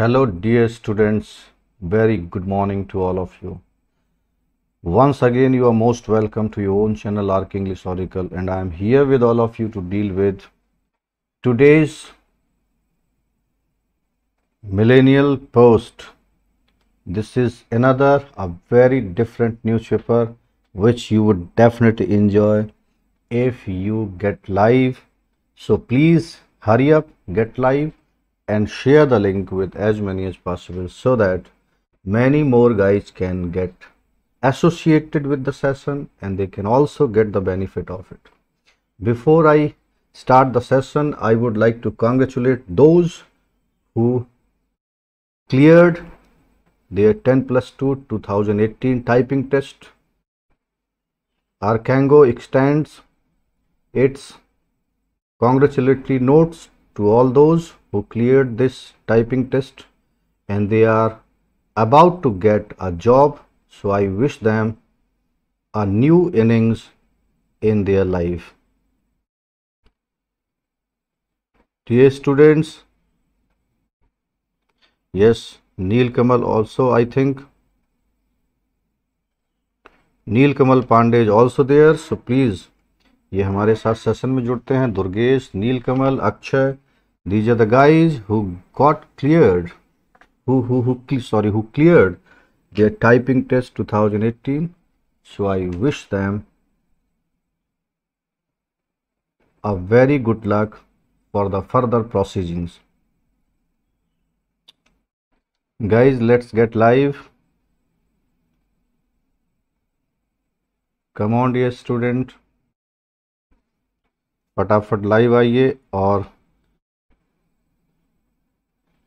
Hello dear students, very good morning to all of you. Once again you are most welcome to your own channel Arc English Oracle and I am here with all of you to deal with today's millennial post. This is another a very different newspaper which you would definitely enjoy if you get live. So please hurry up, get live and share the link with as many as possible so that many more guys can get associated with the session and they can also get the benefit of it. Before I start the session, I would like to congratulate those who cleared their 10 plus 2 2018 typing test. arkango extends its congratulatory notes to all those who cleared this typing test and they are about to get a job so I wish them a new innings in their life. Dear students, yes, neel Kamal also I think. Neel Kamal Pandey is also there so please ये हमारे साथ session में जुड़ते हैं Durgesh Neel Kamal Akshay These are the guys who got cleared, who, who, who, sorry, who cleared their typing test 2018. So I wish them a very good luck for the further proceedings. Guys, let's get live. Come on, dear student. फटाफट live आइए और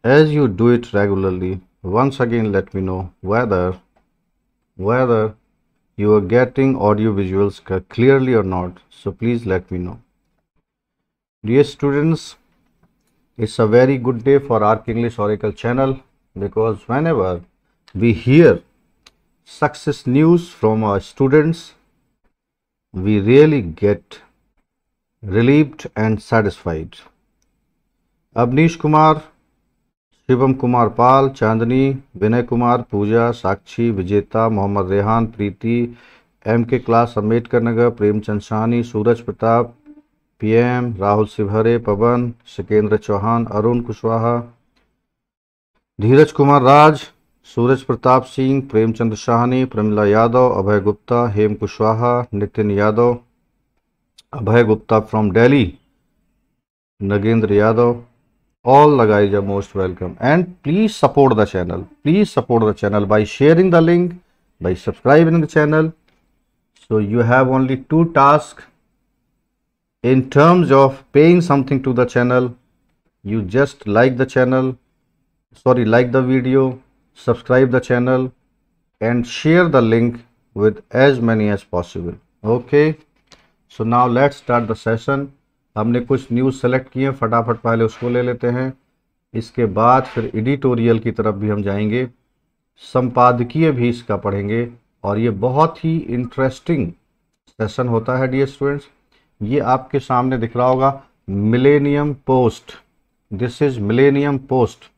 as you do it regularly once again let me know whether whether you are getting audio visuals clearly or not so please let me know dear students it's a very good day for arc english oracle channel because whenever we hear success news from our students we really get relieved and satisfied abnish kumar Shivam Kumar Pal Chandni Vinay Kumar Pooja Sakshi Vijeta Mohammad Rehan Preeti M K class Ambedkar Nagar Premchand Sani Suraj Pratap PM Rahul Sivhare Pawan Sikendra Chauhan Arun Kushwaha Dheeraj Kumar Raj Suraj Pratap Singh Premchand Shahni Pramila Yadav Abhay Gupta Hem Kushwaha Nitin Yadav Abhay Gupta from Delhi Nagendra Yadav all the guys are most welcome and please support the channel. Please support the channel by sharing the link, by subscribing the channel. So you have only two tasks in terms of paying something to the channel. You just like the channel, sorry, like the video, subscribe the channel and share the link with as many as possible. Okay. So now let's start the session. हमने कुछ news select किए फटाफट पहले उसको ले लेते हैं इसके बाद फिर एडिटोरियल की तरफ भी हम जाएंगे संपादकीय भी इसका पढ़ेंगे और ये बहुत ही इंटरेस्टिंग सेशन होता है डी स्टूडेंट्स ये आपके सामने दिख रहा होगा Millennium Post this is Millennium Post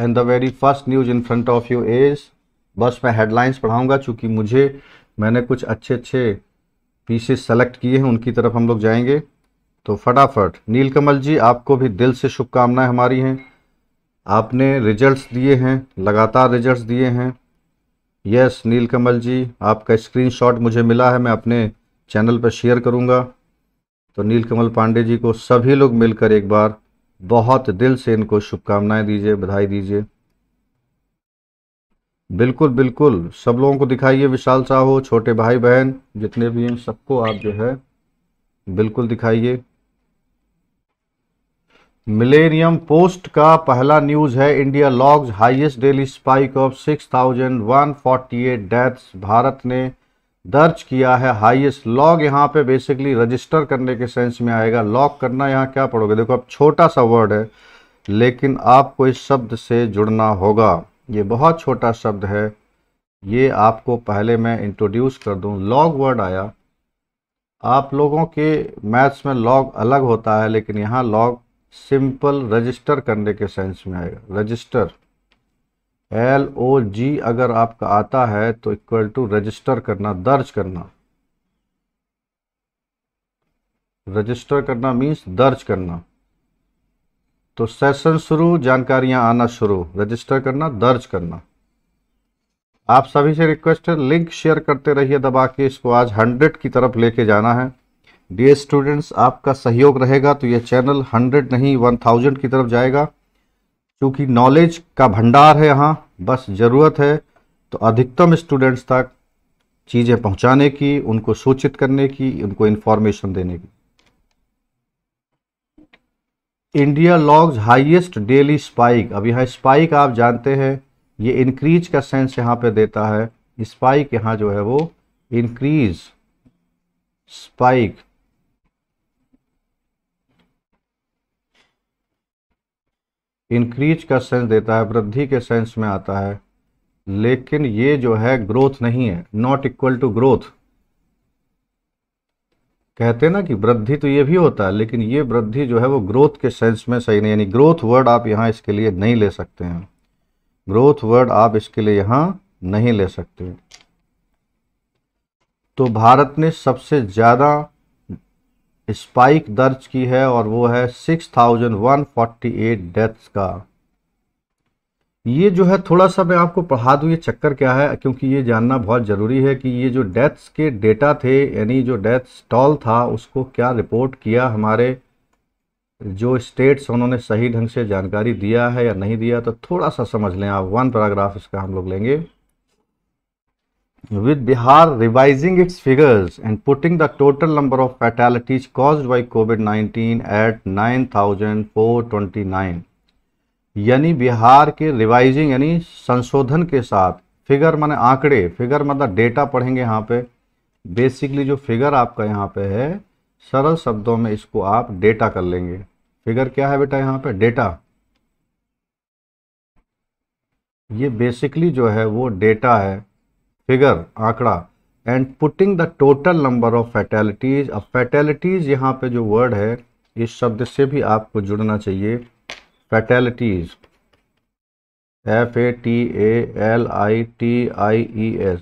and the very first news in front of you is बस मैं हेडलाइंस पढ़ाऊँगा चूँकि मुझे मैंने कुछ अच्छे अच्छे पीसेस सेलेक्ट किए हैं उनकी तरफ हम लोग जाएंगे तो फटाफट नीलकमल जी आपको भी दिल से शुभकामनाएं हमारी हैं आपने रिजल्ट्स दिए हैं लगातार रिजल्ट्स दिए हैं यस नीलकमल जी आपका स्क्रीनशॉट मुझे मिला है मैं अपने चैनल पर शेयर करूंगा तो नीलकमल पांडे जी को सभी लोग मिलकर एक बार बहुत दिल से इनको शुभकामनाएं दीजिए बधाई दीजिए बिल्कुल बिल्कुल सब लोगों को दिखाइए विशाल साहू छोटे भाई बहन जितने भी हैं सबको आप जो है बिल्कुल दिखाइए मिलेरियम पोस्ट का पहला न्यूज है India logs highest daily spike of 6,148 deaths भारत ने दर्ज किया है हाईएस्ट लॉग यहाँ पे बेसिकली रजिस्टर करने के सेंस में आएगा लॉग करना यहाँ क्या पड़ोगे देखो अब छोटा सा वर्ड है लेकिन आपको इस शब्द से जुड़ना होगा ये बहुत छोटा शब्द है ये आपको पहले मैं इंट्रोड्यूस कर दूँ लॉग वर्ड आया आप लोगों के मैथ्स में लॉग अलग होता है लेकिन यहाँ लॉग सिंपल रजिस्टर करने के सेंस में आएगा रजिस्टर एल ओ जी अगर आपका आता है तो इक्वल टू रजिस्टर करना दर्ज करना रजिस्टर करना मीन्स दर्ज करना तो सेशन शुरू जानकारियां आना शुरू रजिस्टर करना दर्ज करना आप सभी से रिक्वेस्ट है लिंक शेयर करते रहिए दबा के इसको आज 100 की तरफ लेके जाना है डी स्टूडेंट्स आपका सहयोग रहेगा तो ये चैनल 100 नहीं 1000 की तरफ जाएगा क्योंकि नॉलेज का भंडार है यहाँ बस ज़रूरत है तो अधिकतम स्टूडेंट्स तक चीज़ें पहुँचाने की उनको सूचित करने की उनको इन्फॉर्मेशन देने की India logs highest daily spike अब यहाँ स्पाइक आप जानते हैं ये इंक्रीज का सेंस यहाँ पे देता है स्पाइक यहाँ जो है वो इंक्रीज स्पाइक इंक्रीज का सेंस देता है वृद्धि के सेंस में आता है लेकिन ये जो है ग्रोथ नहीं है नॉट इक्वल टू ग्रोथ कहते ना कि वृद्धि तो ये भी होता है लेकिन ये वृद्धि जो है वो ग्रोथ के सेंस में सही नहीं यानी ग्रोथ वर्ड आप यहाँ इसके लिए नहीं ले सकते हैं ग्रोथ वर्ड आप इसके लिए यहाँ नहीं ले सकते तो भारत ने सबसे ज़्यादा स्पाइक दर्ज की है और वो है 6148 डेथ्स का ये जो है थोड़ा सा मैं आपको पढ़ा दूँ ये चक्कर क्या है क्योंकि ये जानना बहुत ज़रूरी है कि ये जो डेथ्स के डेटा थे यानी जो डेथ टॉल था उसको क्या रिपोर्ट किया हमारे जो स्टेट्स उन्होंने सही ढंग से जानकारी दिया है या नहीं दिया तो थोड़ा सा समझ लें आप वन पैराग्राफ इसका हम लोग लेंगे with Bihar revising its figures and putting the total number of fatalities eight nine thousand four twenty nine यानी बिहार के रिवाइजिंग यानी संशोधन के साथ फिगर माने आंकड़े फिगर मतलब डेटा पढ़ेंगे यहाँ पे बेसिकली जो फिगर आपका यहाँ पे है सरल शब्दों में इसको आप डेटा कर लेंगे फिगर क्या है बेटा यहाँ पे डेटा ये बेसिकली जो है वो डेटा है फिगर आंकड़ा and putting the total number of fatalities अब फैटेलिटीज यहाँ पे जो वर्ड है इस शब्द से भी आपको जुड़ना चाहिए fatalities F A T A L I T I E S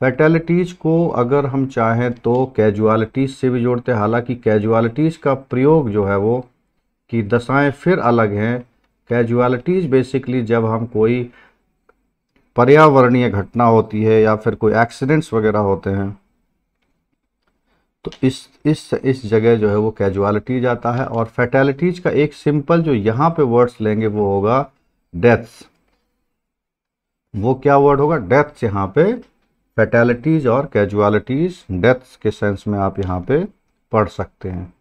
fatalities को अगर हम चाहें तो कैजुअलिटीज़ से भी जोड़ते हैं हालांकि कैजुअलिटीज़ का प्रयोग जो है वो कि दशाएं फिर अलग हैं कैजुअलिटीज़ बेसिकली जब हम कोई पर्यावरणीय घटना होती है या फिर कोई एक्सीडेंट्स वगैरह होते हैं तो इस इस इस जगह जो है वो कैजुअलिटीज आता है और फैटेलिटीज का एक सिंपल जो यहाँ पे वर्ड्स लेंगे वो होगा डेथ्स वो क्या वर्ड होगा डेथ्स यहाँ पे फैटेलिटीज और कैजुअलिटीज डेथ्स के सेंस में आप यहाँ पे पढ़ सकते हैं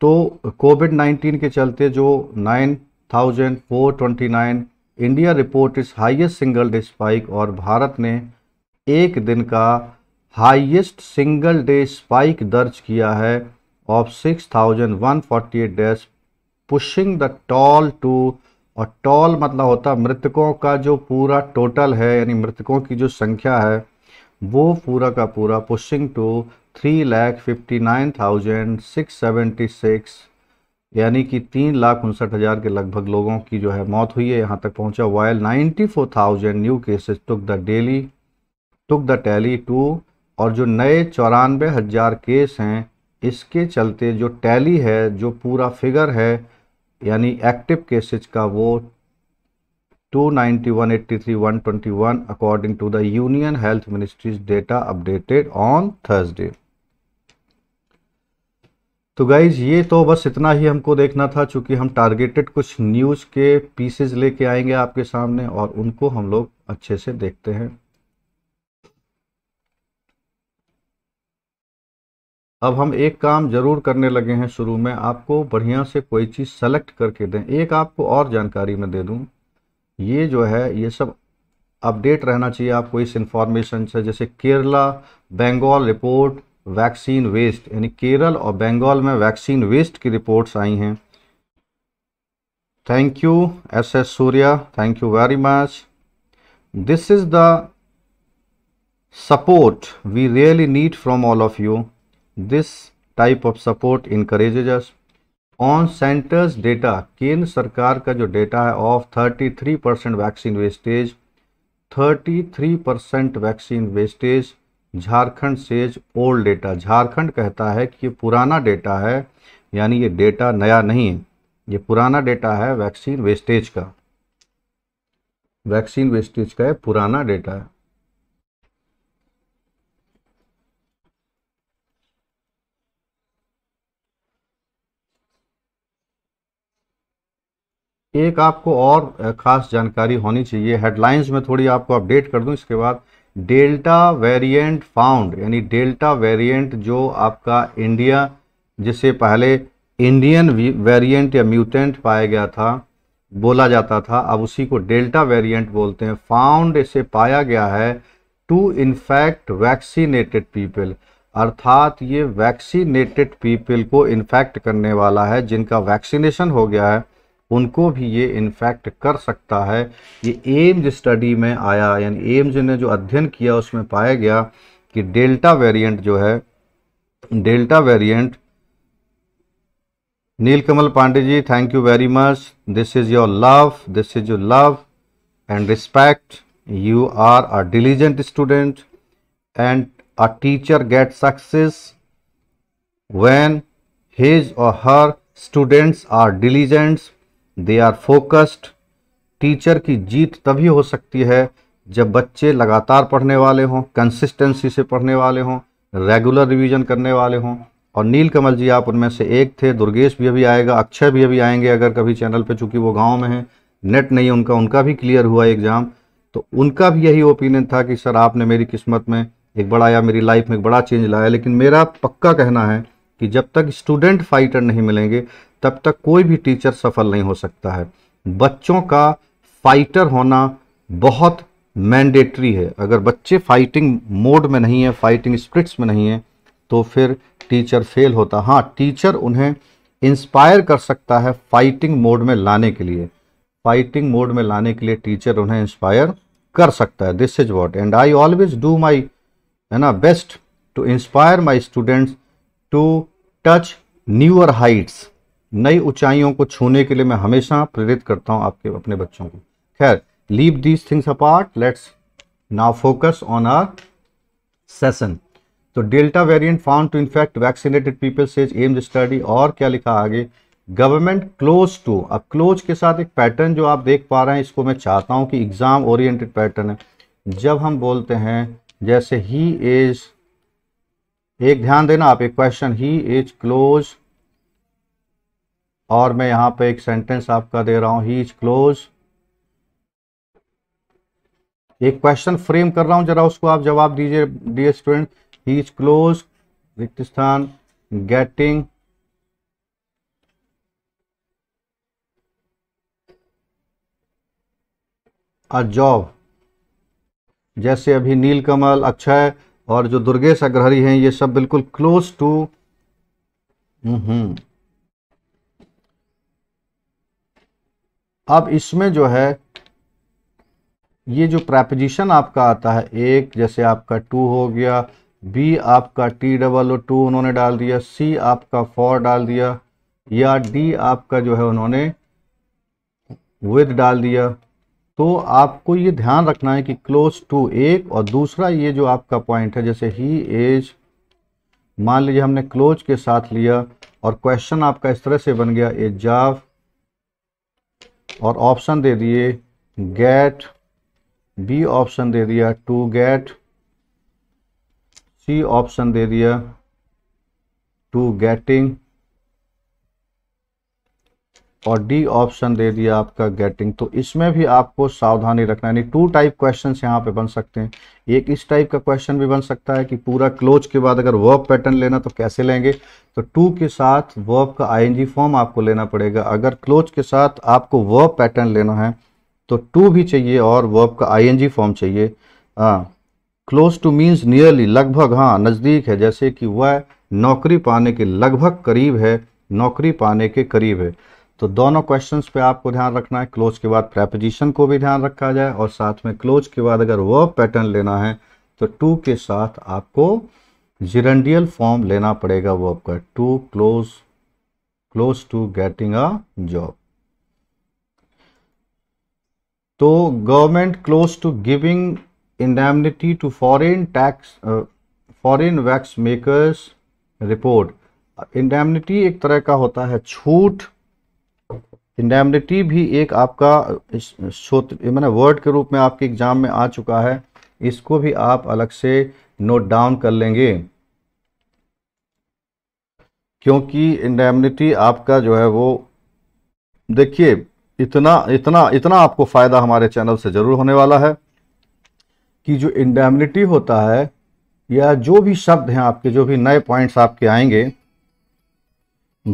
तो कोविड 19 के चलते जो 9,429 इंडिया रिपोर्ट इस हाइएस्ट सिंगल डे स्पाइक और भारत ने एक दिन का हाइएस्ट सिंगल डे स्पाइक दर्ज किया है of 6,148 deaths pushing the toll to और टॉल मतलब होता मृतकों का जो पूरा टोटल है यानी मृतकों की जो संख्या है वो पूरा का पूरा pushing to three lakh fifty nine thousand six seventy six यानी कि तीन लाख उनसठ हज़ार के लगभग लोगों की जो है मौत हुई है यहाँ तक पहुँचा while ninety four thousand new cases took the daily took the tally to और जो नए चौरानवे हज़ार केस हैं इसके चलते जो टैली है जो पूरा फिगर है यानी एक्टिव केसेज का वो two ninety one eighty three one twenty one according to the union health ministry's data updated on Thursday तो गाइज ये तो बस इतना ही हमको देखना था चूँकि हम टारगेटेड कुछ न्यूज़ के पीसेज लेके आएंगे आपके सामने और उनको हम लोग अच्छे से देखते हैं अब हम एक काम जरूर करने लगे हैं शुरू में आपको बढ़िया से कोई चीज़ सेलेक्ट करके दें एक आपको और जानकारी मैं दे दूं ये जो है ये सब अपडेट रहना चाहिए आपको इस इन्फॉर्मेशन से जैसे Kerala Bengal report vaccine waste यानी केरल और बंगाल में वैक्सीन वेस्ट की रिपोर्ट्स आई हैं thank you S S Surya thank you very much this is the support we really need from all of you this type of support encourages on centres data केंद्र सरकार का जो डेटा है of 33% vaccine wastage 33% vaccine wastage Jharkhand says old data Jharkhand कहता है कि ये पुराना डेटा है यानी ये डेटा नया नहीं है ये पुराना डेटा है वैक्सीन वेस्टेज का वैक्सीन वेस्टेज का है पुराना डेटा है एक आपको और खास जानकारी होनी चाहिए हेडलाइंस में थोड़ी आपको अपडेट कर दूं इसके बाद डेल्टा वेरिएंट फाउंड यानी डेल्टा वेरिएंट जो आपका इंडिया जिसे पहले इंडियन वेरिएंट या म्यूटेंट पाया गया था बोला जाता था अब उसी को डेल्टा वेरिएंट बोलते हैं फाउंड इसे पाया गया है टू इन्फेक्ट वैक्सीनेटेड पीपल अर्थात ये वैक्सीनेटेड पीपल को इन्फेक्ट करने वाला है जिनका वैक्सीनेशन हो गया है उनको भी ये इनफैक्ट कर सकता है ये एम्स स्टडी में आया यानी एम्स ने जो अध्ययन किया उसमें पाया गया कि डेल्टा वेरिएंट जो है delta variant Neelkamal Pandey ji thank you very much this is your love this is your love and respect you are a diligent student and a teacher get success when his or her students are diligents they are focused teacher की जीत तभी हो सकती है जब बच्चे लगातार पढ़ने वाले हों कंसिस्टेंसी से पढ़ने वाले हों रेगुलर रिवीजन करने वाले हों और नील कमल जी आप उनमें से एक थे दुर्गेश भी अभी आएगा अक्षय भी अभी आएंगे अगर कभी चैनल पे चूंकि वो गांव में हैं नेट नहीं उनका उनका भी क्लियर हुआ एग्ज़ाम तो उनका भी यही ओपिनियन था कि सर आपने मेरी किस्मत में एक बड़ा या मेरी लाइफ में एक बड़ा चेंज लाया लेकिन मेरा पक्का कहना है कि जब तक स्टूडेंट फाइटर नहीं मिलेंगे तब तक कोई भी टीचर सफल नहीं हो सकता है बच्चों का फाइटर होना बहुत मैंडेटरी है अगर बच्चे फाइटिंग मोड में नहीं है फाइटिंग स्प्रिट्स में नहीं है तो फिर टीचर फेल होता हाँ टीचर उन्हें इंस्पायर कर सकता है फाइटिंग मोड में लाने के लिए फाइटिंग मोड में लाने के लिए टीचर उन्हें इंस्पायर कर सकता है this is what and I always do my है ना best to inspire my students to touch newer heights नई ऊंचाइयों को छूने के लिए मैं हमेशा प्रेरित करता हूं आपके अपने बच्चों को खैर leave these things apart let's now focus on our session तो delta variant found to infect vaccinated people says AIIMS study और क्या लिखा आगे गवर्नमेंट क्लोज टू अब क्लोज के साथ एक पैटर्न जो आप देख पा रहे हैं इसको मैं चाहता हूं कि एग्जाम ओरिएंटेड पैटर्न है जब हम बोलते हैं जैसे ही इज एक ध्यान देना आप एक क्वेश्चन ही इज क्लोज और मैं यहां पे एक सेंटेंस आपका दे रहा हूं ही इज क्लोज एक क्वेश्चन फ्रेम कर रहा हूं जरा उसको आप जवाब दीजिए dear student he is close रिक्त स्थान गेटिंग अ जॉब जैसे अभी नीलकमल अक्षय और जो दुर्गेश अग्रहरी हैं ये सब बिल्कुल क्लोज टू हम्म, हम्म। अब इसमें जो है ये जो प्रेपोजिशन आपका आता है एक जैसे आपका टू हो गया बी आपका टी डबल ओ टू उन्होंने डाल दिया सी आपका फोर डाल दिया या डी आपका जो है उन्होंने विद डाल दिया तो आपको ये ध्यान रखना है कि क्लोज टू एक और दूसरा ये जो आपका पॉइंट है जैसे ही एज मान लीजिए हमने क्लोज के साथ लिया और क्वेश्चन आपका इस तरह से बन गया एजाफ जाफ और ऑप्शन दे दिए गेट बी ऑप्शन दे दिया टू गेट सी ऑप्शन दे दिया टू गेटिंग और डी ऑप्शन दे दिया आपका गेटिंग तो इसमें भी आपको सावधानी रखना यानी टू टाइप क्वेश्चन यहाँ पे बन सकते हैं एक इस टाइप का क्वेश्चन भी बन सकता है कि पूरा क्लोज के बाद अगर वर्ब पैटर्न लेना तो कैसे लेंगे तो टू के साथ वर्ब का आईएनजी फॉर्म आपको लेना पड़ेगा अगर क्लोज के साथ आपको वर्ब पैटर्न लेना है तो टू भी चाहिए और वर्ब का आईएनजी फॉर्म चाहिए हाँ क्लोज टू मीन्स नियरली लगभग हाँ नज़दीक है जैसे कि वह नौकरी पाने के लगभग करीब है नौकरी पाने के करीब है तो दोनों क्वेश्चंस पे आपको ध्यान रखना है क्लोज के बाद प्रेपोजिशन को भी ध्यान रखा जाए और साथ में क्लोज के बाद अगर वह पैटर्न लेना है तो टू के साथ आपको जिरंडियल फॉर्म लेना पड़ेगा वर्ब का to close close to getting a job तो government close to giving indemnity to foreign tax foreign vax makers report indemnity एक तरह का होता है छूट इंडेमनिटी भी एक आपका मैंने वर्ड के रूप में आपके एग्जाम में आ चुका है इसको भी आप अलग से नोट डाउन कर लेंगे क्योंकि इंडेमनिटी आपका जो है वो देखिए इतना इतना इतना आपको फ़ायदा हमारे चैनल से ज़रूर होने वाला है कि जो इंडेमनिटी होता है या जो भी शब्द हैं आपके जो भी नए पॉइंट्स आपके आएंगे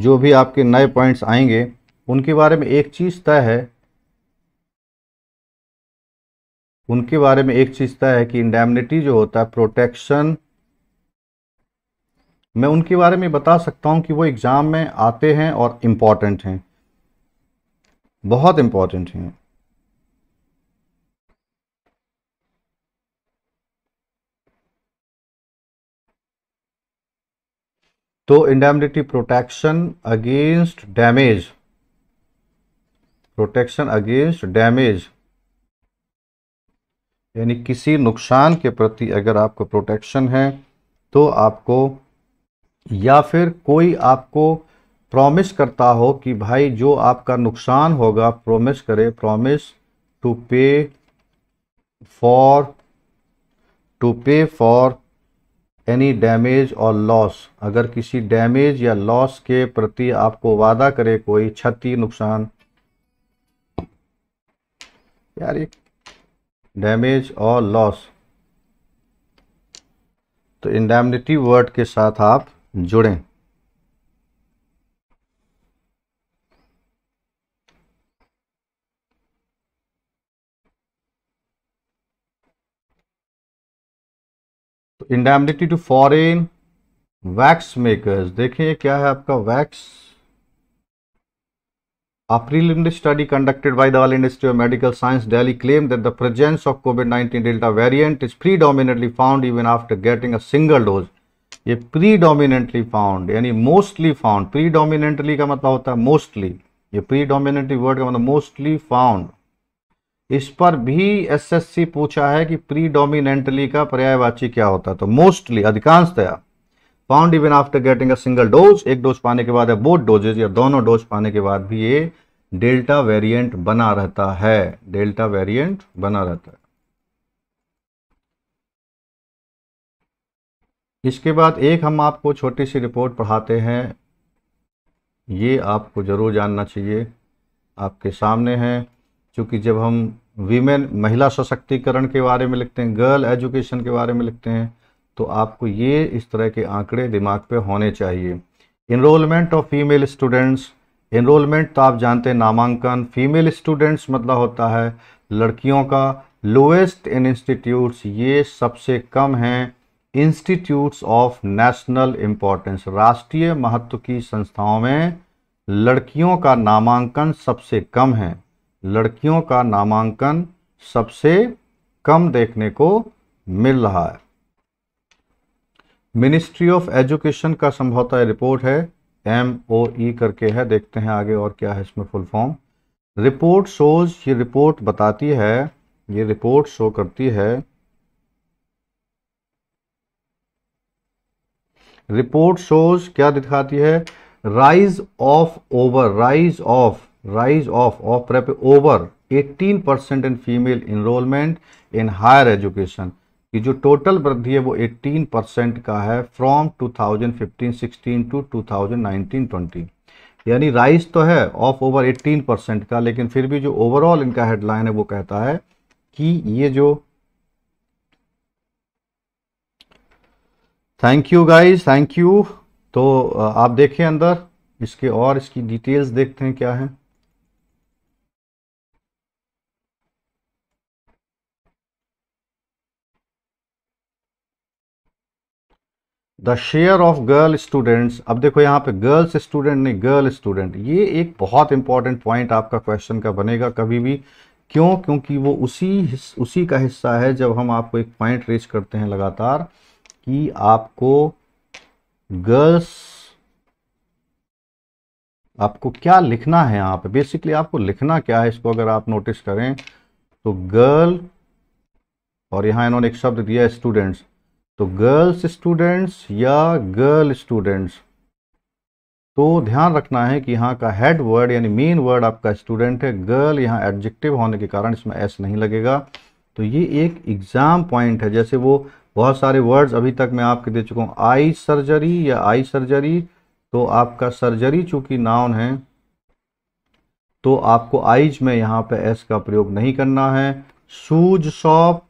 जो भी आपके नए पॉइंट्स आएंगे उनके बारे में एक चीज़ तय है उनके बारे में एक चीज़ तय है कि इंडेमनिटी जो होता है प्रोटेक्शन मैं उनके बारे में बता सकता हूं कि वो एग्ज़ाम में आते हैं और इंपॉर्टेंट हैं बहुत इंपॉर्टेंट हैं तो indemnity protection against damage protection against damage यानी किसी नुकसान के प्रति अगर आपको प्रोटेक्शन है तो आपको या फिर कोई आपको प्रॉमिस करता हो कि भाई जो आपका नुकसान होगा प्रॉमिस करे promise to pay for to pay for any damage और लॉस अगर किसी डैमेज या लॉस के प्रति आपको वादा करे कोई क्षति नुकसान यार ये डैमेज और लॉस तो इंडेमनिटी वर्ड के साथ आप जुड़ें indemnity to foreign vax makers देखिए क्या है आपका vax A preliminary study conducted by the All India of Medical Science Delhi claimed that the presence of COVID-19 Delta variant is predominantly found even after getting a single dose. ये predominantly found यानी mostly found predominantly का मतलब होता है mostly ये predominantly word का मतलब mostly found इस पर भी SSC पूछा है कि predominantly का पर्यायवाची क्या होता है तो mostly अधिकांशतया found even after getting a single dose एक डोज पाने के बाद या बोथ डोजेज या दोनों डोज पाने के बाद भी ये डेल्टा वेरिएंट बना रहता है डेल्टा वेरिएंट बना रहता है इसके बाद एक हम आपको छोटी सी रिपोर्ट पढ़ाते हैं ये आपको ज़रूर जानना चाहिए आपके सामने है क्योंकि जब हम वीमेन महिला सशक्तिकरण के बारे में लिखते हैं गर्ल एजुकेशन के बारे में लिखते हैं तो आपको ये इस तरह के आंकड़े दिमाग पे होने चाहिए enrolment of female students enrolment तो आप जानते हैं नामांकन फीमेल स्टूडेंट्स मतलब होता है लड़कियों का लोएस्ट इन इंस्टीट्यूट्स ये सबसे कम हैं इंस्टीट्यूट्स ऑफ नेशनल इम्पोर्टेंस राष्ट्रीय महत्व की संस्थाओं में लड़कियों का नामांकन सबसे कम है लड़कियों का नामांकन सबसे कम देखने को मिल रहा है मिनिस्ट्री ऑफ एजुकेशन का संभवतः रिपोर्ट है एम ओ ई करके है देखते हैं आगे और क्या है इसमें फुल फॉर्म रिपोर्ट शोज ये रिपोर्ट बताती है ये रिपोर्ट शो करती है रिपोर्ट शोज क्या दिखाती है rise of over rise of rise of of over 18 percent in female enrolment in higher education कि जो टोटल वृद्धि है वो 18 परसेंट का है फ्रॉम 2015-16 टू 2019-20 यानी राइस तो है ऑफ ओवर 18 परसेंट का लेकिन फिर भी जो ओवरऑल इनका हेडलाइन है वो कहता है कि ये जो thank you guys thank you तो आप देखें अंदर इसके और इसकी डिटेल्स देखते हैं क्या है the share of girl students अब देखो यहाँ पे गर्ल्स स्टूडेंट नहीं गर्ल स्टूडेंट ये एक बहुत इंपॉर्टेंट पॉइंट आपका क्वेश्चन का बनेगा कभी भी क्यों क्योंकि वो उसी उसी का हिस्सा है जब हम आपको एक पॉइंट रेज करते हैं लगातार कि आपको गर्ल्स आपको क्या लिखना है यहाँ पे बेसिकली आपको लिखना क्या है इसको अगर आप नोटिस करें तो गर्ल और यहाँ इन्होंने एक शब्द दिया स्टूडेंट्स तो गर्ल्स स्टूडेंट्स या गर्ल स्टूडेंट्स तो ध्यान रखना है कि यहाँ का हेड वर्ड यानी मेन वर्ड आपका स्टूडेंट है गर्ल यहाँ एडजेक्टिव होने के कारण इसमें एस नहीं लगेगा तो ये एक एग्ज़ाम पॉइंट है जैसे वो बहुत सारे वर्ड्स अभी तक मैं आपके दे चुका हूँ आई सर्जरी या आई सर्जरी तो आपका सर्जरी चूंकि नाउन है तो आपको आइज में यहाँ पे एस का प्रयोग नहीं करना है शूज शॉप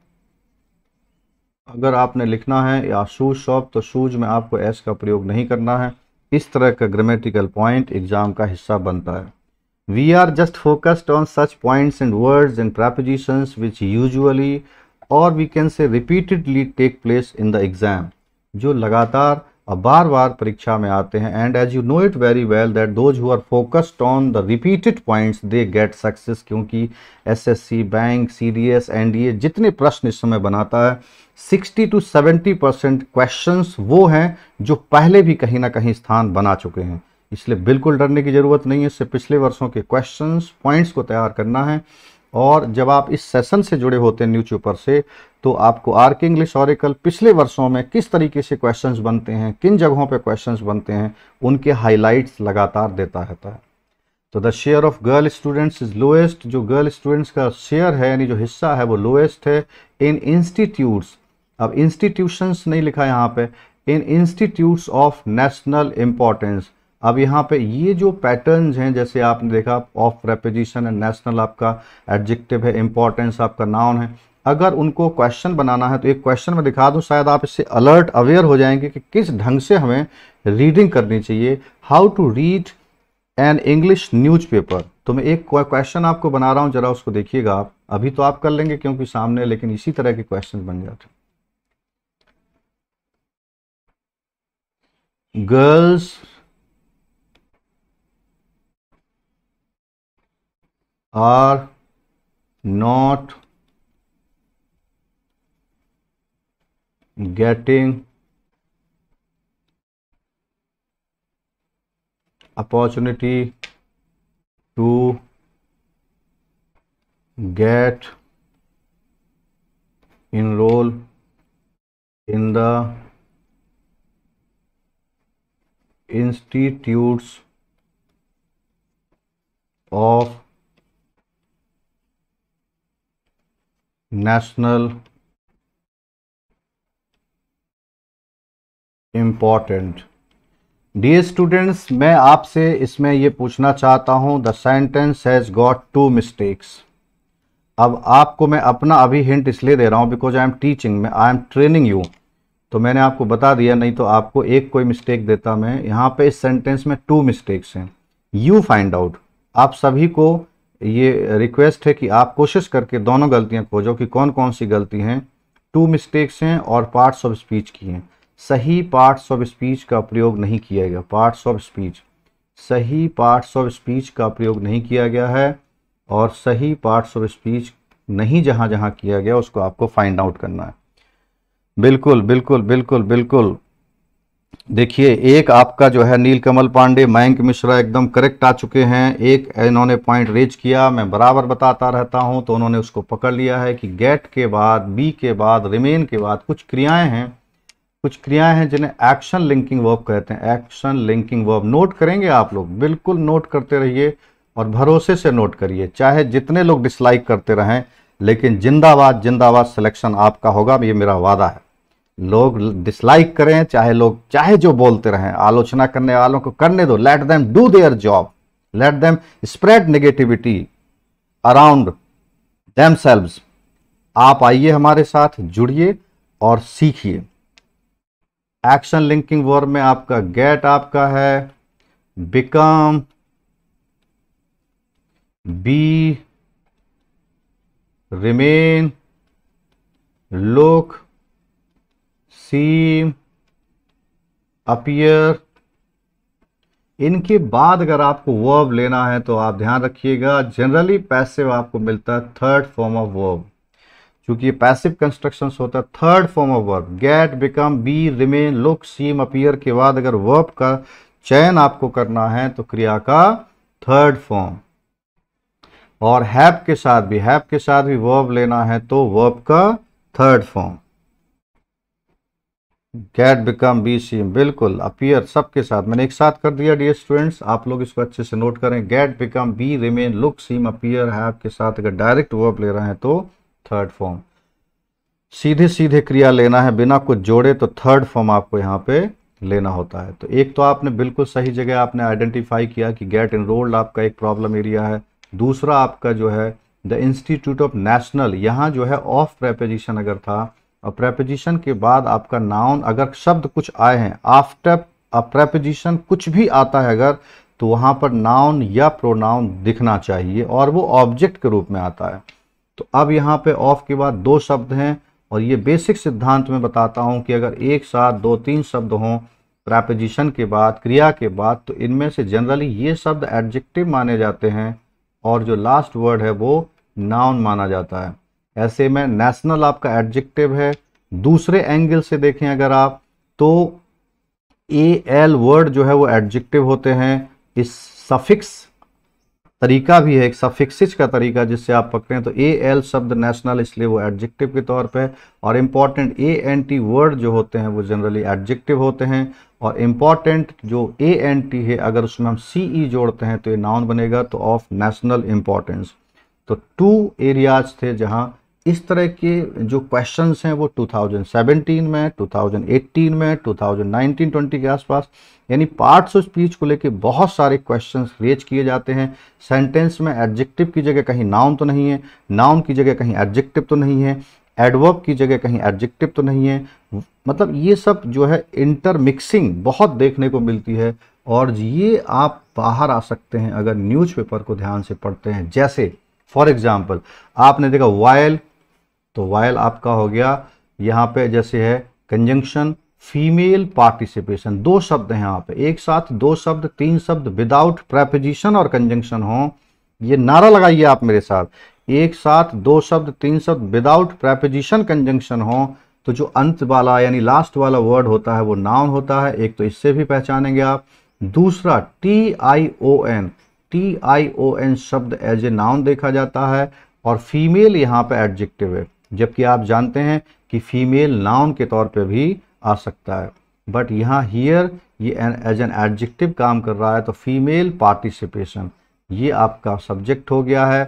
अगर आपने लिखना है या शूज शॉप तो शूज में आपको एस का प्रयोग नहीं करना है इस तरह का ग्रामेटिकल पॉइंट एग्जाम का हिस्सा बनता है we are just focused on such points and words and prepositions which usually और we can say repeatedly take place in the exam जो लगातार और बार बार परीक्षा में आते हैं and as you know it very well that those who are focused on the repeated points they get success क्योंकि एसएससी बैंक सीडीएस एनडीए जितने प्रश्न इस समय बनाता है 60 टू 70 परसेंट क्वेश्चन वो हैं जो पहले भी कहीं ना कहीं स्थान बना चुके हैं इसलिए बिल्कुल डरने की ज़रूरत नहीं है इससे पिछले वर्षों के क्वेश्चन पॉइंट्स को तैयार करना है और जब आप इस सेशन से जुड़े होते हैं पेपर से तो आपको आर के इंग्लिश ऑरिकल पिछले वर्षों में किस तरीके से क्वेश्चंस बनते हैं किन जगहों पे क्वेश्चंस बनते हैं उनके हाइलाइट्स लगातार देता रहता है तो the share of girl students is lowest जो गर्ल स्टूडेंट्स का शेयर है यानी जो हिस्सा है वो लोएस्ट है इन इंस्टीट्यूट्स अब इंस्टीट्यूशंस नहीं लिखा यहाँ पे in institutes of national importance अब यहाँ पे ये जो पैटर्न्स हैं जैसे आपने देखा ऑफ रेपोजिशन एंड नेशनल आपका एडजेक्टिव है इम्पोर्टेंस आपका नाउन है अगर उनको क्वेश्चन बनाना है तो एक क्वेश्चन में दिखा दूं शायद आप इससे अलर्ट अवेयर हो जाएंगे कि किस ढंग से हमें रीडिंग करनी चाहिए how to read an English newspaper तो मैं एक क्वेश्चन आपको बना रहा हूं जरा उसको देखिएगा आप अभी तो आप कर लेंगे क्योंकि सामने लेकिन इसी तरह के क्वेश्चन बन जाते girls are not getting opportunity to get enroll in the institutes of national important the students मैं आपसे इसमें ये पूछना चाहता हूँ the sentence has got two mistakes अब आपको मैं अपना अभी हिंट इसलिए दे रहा हूँ बिकॉज आई एम टीचिंग मैं आई एम ट्रेनिंग यू तो मैंने आपको बता दिया नहीं तो आपको एक कोई मिस्टेक देता मैं यहाँ पे इस सेंटेंस में टू मिस्टेक्स हैं यू फाइंड आउट आप सभी को ये रिक्वेस्ट है कि आप कोशिश करके दोनों गलतियाँ खोजो कि कौन कौन सी गलती हैं टू मिस्टेक्स हैं और पार्ट्स ऑफ स्पीच की हैं सही पार्ट्स ऑफ स्पीच का प्रयोग नहीं किया गया पार्ट्स ऑफ स्पीच सही पार्ट्स ऑफ स्पीच का प्रयोग नहीं किया गया है और सही पार्ट्स ऑफ स्पीच नहीं जहाँ जहाँ किया गया उसको आपको फाइंड आउट करना है बिल्कुल बिल्कुल बिल्कुल बिल्कुल देखिए एक आपका जो है नीलकमल पांडे मयंक मिश्रा एकदम करेक्ट आ चुके हैं एक इन्होंने पॉइंट रेज किया मैं बराबर बताता रहता हूं तो उन्होंने उसको पकड़ लिया है कि गेट के बाद बी के बाद रिमेन के बाद कुछ क्रियाएं हैं कुछ क्रियाएं हैं जिन्हें एक्शन लिंकिंग वर्ब कहते हैं एक्शन लिंकिंग वर्ब नोट करेंगे आप लोग बिल्कुल नोट करते रहिए और भरोसे से नोट करिए चाहे जितने लोग डिसलाइक करते रहें लेकिन जिंदाबाद जिंदाबाद सिलेक्शन आपका होगा ये मेरा वादा है लोग डिसलाइक करें चाहे लोग चाहे जो बोलते रहें आलोचना करने वालों को करने दो let them do their job let them spread negativity around them आप आइए हमारे साथ जुड़िए और सीखिए एक्शन लिंकिंग वर्ब में आपका गेट आपका है become be remain look seem appear इनके बाद अगर आपको वर्ब लेना है तो आप ध्यान रखिएगा जनरली पैसिव आपको मिलता है थर्ड फॉर्म ऑफ वर्ब चूंकि पैसिव कंस्ट्रक्शन होता है third form of verb get become be remain look seem appear के बाद अगर वर्ब का चयन आपको करना है तो क्रिया का थर्ड फॉर्म और हैप के साथ भी हैप के साथ भी वर्ब लेना है तो वर्ब का third form get become be seem बिल्कुल अपियर सबके साथ मैंने एक साथ कर दिया डी स्टूडेंट्स आप लोग इसको अच्छे से नोट करें get become be remain look seem appear hap के साथ अगर डायरेक्ट वर्ब ले रहे हैं तो थर्ड फॉर्म सीधे सीधे क्रिया लेना है बिना कुछ जोड़े तो थर्ड फॉर्म आपको यहाँ पे लेना होता है तो एक तो आपने बिल्कुल सही जगह आपने आइडेंटिफाई किया कि गेट इनरोल्ड आपका एक प्रॉब्लम एरिया है दूसरा आपका जो है द इंस्टीट्यूट ऑफ नेशनल यहाँ जो है ऑफ प्रेपोजिशन अगर था और प्रेपोजिशन के बाद आपका नाउन अगर शब्द कुछ आए हैं आफ्टर प्रेपोजिशन कुछ भी आता है अगर तो वहाँ पर नाउन या प्रोनाउन दिखना चाहिए और वो ऑब्जेक्ट के रूप में आता है तो अब यहाँ पे ऑफ के बाद दो शब्द हैं और ये बेसिक सिद्धांत में बताता हूँ कि अगर एक साथ दो तीन शब्द हों प्रापोजिशन के बाद क्रिया के बाद तो इनमें से जनरली ये शब्द एडजेक्टिव माने जाते हैं और जो लास्ट वर्ड है वो नाउन माना जाता है ऐसे में नेशनल आपका एडजेक्टिव है दूसरे एंगल से देखें अगर आप तो ए एल वर्ड जो है वो एडजेक्टिव होते हैं इस सफिक्स तरीका भी है एक सफिक्सिस का तरीका जिससे आप पकड़ें तो ए एल शब्द नेशनल इसलिए वो एडजेक्टिव के तौर पे और important A N T word जो होते हैं वो जनरली एडजेक्टिव होते हैं और इम्पॉर्टेंट जो ए एन टी है अगर उसमें हम सी ई e जोड़ते हैं तो ये नाउन बनेगा तो ऑफ नेशनल इम्पॉर्टेंस तो टू एरियाज थे जहाँ इस तरह के जो क्वेश्चंस हैं वो 2017 में 2018 में 2019 20 के आसपास यानी पार्ट्स ऑफ स्पीच को लेके बहुत सारे क्वेश्चंस रेज किए जाते हैं सेंटेंस में एडजेक्टिव की जगह कहीं नाउन तो नहीं है नाउन की जगह कहीं एडजेक्टिव तो नहीं है एडवर्ब की जगह कहीं एडजेक्टिव तो नहीं है मतलब ये सब जो है इंटरमिक्सिंग बहुत देखने को मिलती है और ये आप बाहर आ सकते हैं अगर न्यूज़पेपर को ध्यान से पढ़ते हैं जैसे फॉर एग्जाम्पल आपने देखा वायल तो वायल आपका हो गया यहाँ पे जैसे है कंजंक्शन फीमेल पार्टिसिपेशन दो शब्द हैं यहाँ पे एक साथ दो शब्द तीन शब्द विदाउट प्रेपोजिशन और कंजंक्शन हो ये नारा लगाइए आप मेरे साथ एक साथ दो शब्द तीन शब्द विदाउट प्रेपोजिशन कंजंक्शन हो तो जो अंत वाला यानी लास्ट वाला वर्ड होता है वो नाउन होता है एक तो इससे भी पहचानेंगे आप दूसरा T I O N T I O N शब्द एज ए नाउन देखा जाता है और फीमेल यहाँ पे एडजेक्टिव है जबकि आप जानते हैं कि फीमेल नाउन के तौर पे भी आ सकता है बट यहाँ हियर ये एज एन एडजेक्टिव काम कर रहा है तो फीमेल पार्टिसिपेशन ये आपका सब्जेक्ट हो गया है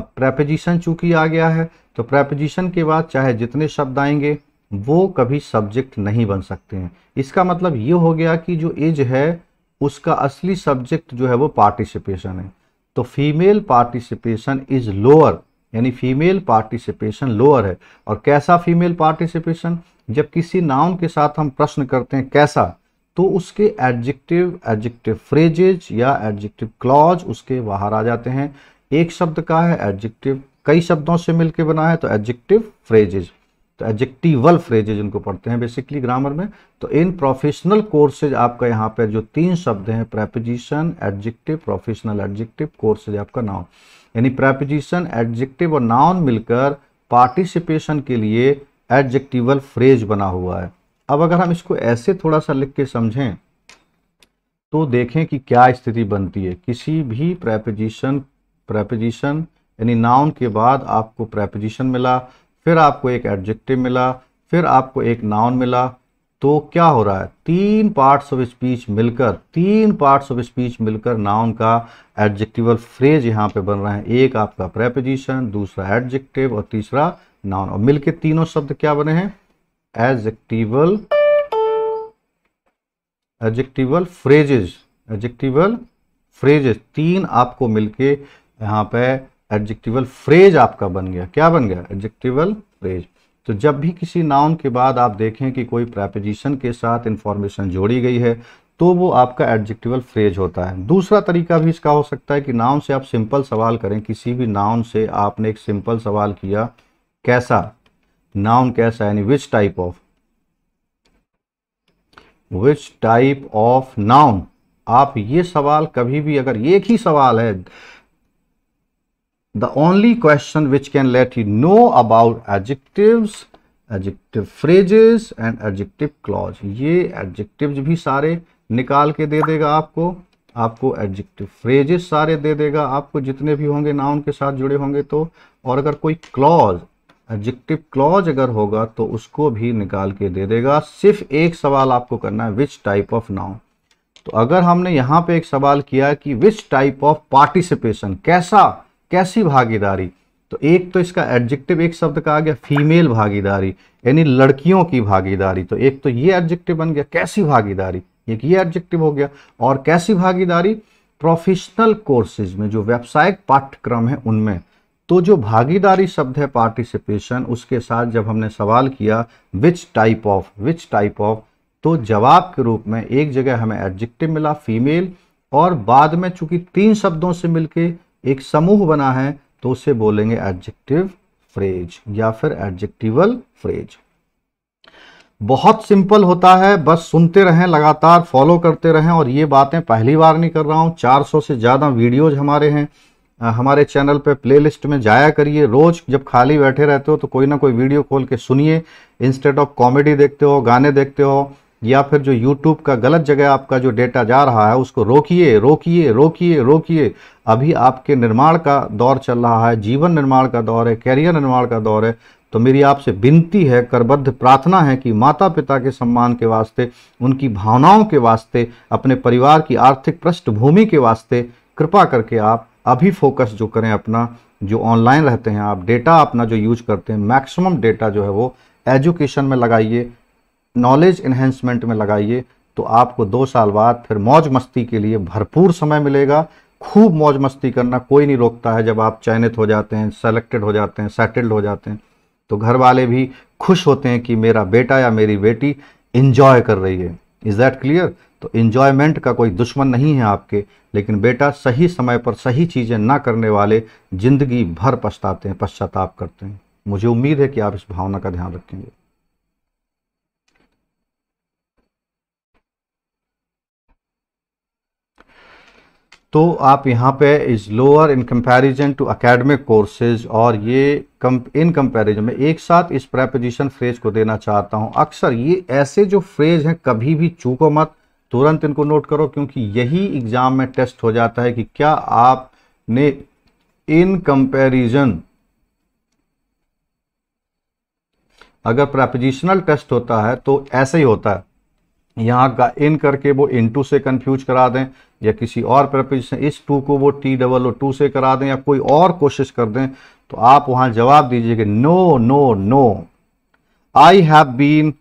अब प्रेपोजिशन चूंकि आ गया है तो प्रेपोजिशन के बाद चाहे जितने शब्द आएंगे वो कभी सब्जेक्ट नहीं बन सकते हैं इसका मतलब ये हो गया कि जो एज है उसका असली सब्जेक्ट जो है वो पार्टिसिपेशन है तो फीमेल पार्टिसिपेशन इज लोअर यानी फीमेल पार्टिसिपेशन लोअर है और कैसा फीमेल पार्टिसिपेशन जब किसी नाउन के साथ हम प्रश्न करते हैं कैसा तो उसके एडजेक्टिव एडजेक्टिव फ्रेजेज या एडजेक्टिव क्लॉज उसके बाहर आ जाते हैं एक शब्द का है एडजेक्टिव कई शब्दों से मिलकर बना है तो एडजेक्टिव फ्रेजेज तो एडजेक्टिवल फ्रेजेज इनको पढ़ते हैं बेसिकली ग्रामर में तो इन प्रोफेशनल कोर्सेज आपका यहाँ पर जो तीन शब्द हैं preposition adjective professional adjective courses आपका नाम यानी प्रेपोजिशन एडजेक्टिव और नाउन मिलकर पार्टिसिपेशन के लिए एडजेक्टिवल फ्रेज बना हुआ है अब अगर हम इसको ऐसे थोड़ा सा लिख के समझें तो देखें कि क्या स्थिति बनती है किसी भी प्रेपोजिशन प्रेपोजिशन यानी नाउन के बाद आपको प्रेपोजिशन मिला फिर आपको एक एडजेक्टिव मिला फिर आपको एक नाउन मिला तो क्या हो रहा है तीन पार्ट्स ऑफ स्पीच मिलकर तीन पार्ट्स ऑफ स्पीच मिलकर नाउन का एडजेक्टिवल फ्रेज यहाँ पे बन रहा है एक आपका प्रेपोजिशन दूसरा एडजेक्टिव और तीसरा नाउन और मिलकर तीनों शब्द क्या बने हैं adjectival adjectival phrases adjectival phrases तीन आपको मिलके यहाँ पे एडजेक्टिवल फ्रेज आपका बन गया क्या बन गया एडजेक्टिवल फ्रेज तो जब भी किसी नाउन के बाद आप देखें कि कोई प्रेपोजिशन के साथ इंफॉर्मेशन जोड़ी गई है तो वो आपका एडजेक्टिवल फ्रेज होता है दूसरा तरीका भी इसका हो सकता है कि नाउन से आप सिंपल सवाल करें किसी भी नाउन से आपने एक सिंपल सवाल किया कैसा नाउन कैसा यानी which type of which type of noun आप ये सवाल कभी भी अगर एक ही सवाल है the only question which can let you know about adjectives adjective phrases and adjective clause ये adjectives भी सारे निकाल के दे देगा आपको आपको एडजेक्टिव फ्रेजेस सारे दे देगा आपको जितने भी होंगे नाउन के साथ जुड़े होंगे तो और अगर कोई क्लॉज एडजेक्टिव क्लॉज अगर होगा तो उसको भी निकाल के दे देगा सिर्फ एक सवाल आपको करना है विच टाइप ऑफ नाउन तो अगर हमने यहाँ पे एक सवाल किया कि विच टाइप ऑफ पार्टिसिपेशन कैसा कैसी भागीदारी तो एक तो इसका एडजेक्टिव एक शब्द कहा गया फीमेल भागीदारी यानी लड़कियों की भागीदारी तो एक तो ये एडजेक्टिव बन गया कैसी भागीदारी एक ये एडजेक्टिव हो गया और कैसी भागीदारी प्रोफेशनल कोर्सेज में जो व्यावसायिक पाठ्यक्रम है उनमें तो जो भागीदारी शब्द है पार्टिसिपेशन उसके साथ जब हमने सवाल किया which type of which type of तो जवाब के रूप में एक जगह हमें एडजेक्टिव मिला फीमेल और बाद में चूंकि तीन शब्दों से मिलके एक समूह बना है तो उसे बोलेंगे एडजेक्टिव फ्रेज या फिर एडजेक्टिवल फ्रेज बहुत सिंपल होता है बस सुनते रहें लगातार फॉलो करते रहें और ये बातें पहली बार नहीं कर रहा हूं 400 से ज़्यादा वीडियोज हमारे हैं हमारे चैनल पे प्लेलिस्ट में जाया करिए रोज जब खाली बैठे रहते हो तो कोई ना कोई वीडियो खोल के सुनिए इंस्टेड ऑफ कॉमेडी देखते हो गाने देखते हो या फिर जो यूट्यूब का गलत जगह आपका जो डेटा जा रहा है उसको रोकिए रोकिए रोकिए रोकिए अभी आपके निर्माण का दौर चल रहा है जीवन निर्माण का दौर है कैरियर निर्माण का दौर है तो मेरी आपसे विनती है करबद्ध प्रार्थना है कि माता पिता के सम्मान के वास्ते उनकी भावनाओं के वास्ते अपने परिवार की आर्थिक पृष्ठभूमि के वास्ते कृपा करके आप अभी फोकस जो करें अपना जो ऑनलाइन रहते हैं आप डेटा अपना जो यूज करते हैं मैक्सिमम डेटा जो है वो एजुकेशन में लगाइए नॉलेज इन्हेंसमेंट में लगाइए तो आपको दो साल बाद फिर मौज मस्ती के लिए भरपूर समय मिलेगा खूब मौज मस्ती करना कोई नहीं रोकता है जब आप चयनित हो जाते हैं सेलेक्टेड हो जाते हैं सेटल्ड हो जाते हैं तो घर वाले भी खुश होते हैं कि मेरा बेटा या मेरी बेटी इंजॉय कर रही है इज़ दैट क्लियर तो इन्जॉयमेंट का कोई दुश्मन नहीं है आपके लेकिन बेटा सही समय पर सही चीज़ें ना करने वाले ज़िंदगी भर पछताते हैं पश्चाताप करते हैं मुझे उम्मीद है कि आप इस भावना का ध्यान रखेंगे तो आप यहाँ पे is lower in comparison to academic courses और ये कम इन कंपैरिजन में एक साथ इस प्रेपोजिशन फ्रेज को देना चाहता हूँ अक्सर ये ऐसे जो फ्रेज हैं कभी भी चूको मत तुरंत इनको नोट करो क्योंकि यही एग्ज़ाम में टेस्ट हो जाता है कि क्या आपने इन कंपैरिजन अगर प्रेपोजिशनल टेस्ट होता है तो ऐसे ही होता है यहाँ का इन करके वो इनटू से कंफ्यूज करा दें या किसी और प्रपोजिशन इस टू को वो टी डबल ओ टू से करा दें या कोई और कोशिश कर दें तो आप वहां जवाब दीजिए कि no no no I have been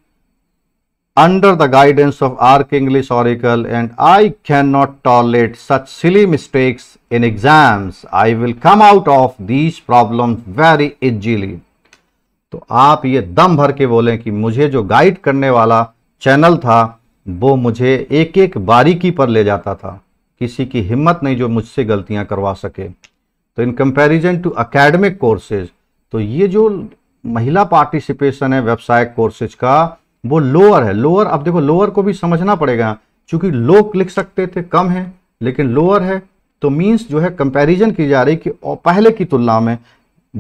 under the guidance of R K English Oracle and I can not tolerate such silly mistakes in exams I will come out of these problem very easily तो आप ये दम भर के बोलें कि मुझे जो गाइड करने वाला चैनल था वो मुझे एक एक बारीकी पर ले जाता था किसी की हिम्मत नहीं जो मुझसे गलतियां करवा सके तो in comparison to academic courses तो ये जो महिला पार्टिसिपेशन है व्यवसाय कोर्सेज का वो लोअर है लोअर अब देखो लोअर को भी समझना पड़ेगा क्योंकि लोग लिख सकते थे कम है लेकिन लोअर है तो मीन्स जो है कंपैरिजन की जा रही कि पहले की तुलना में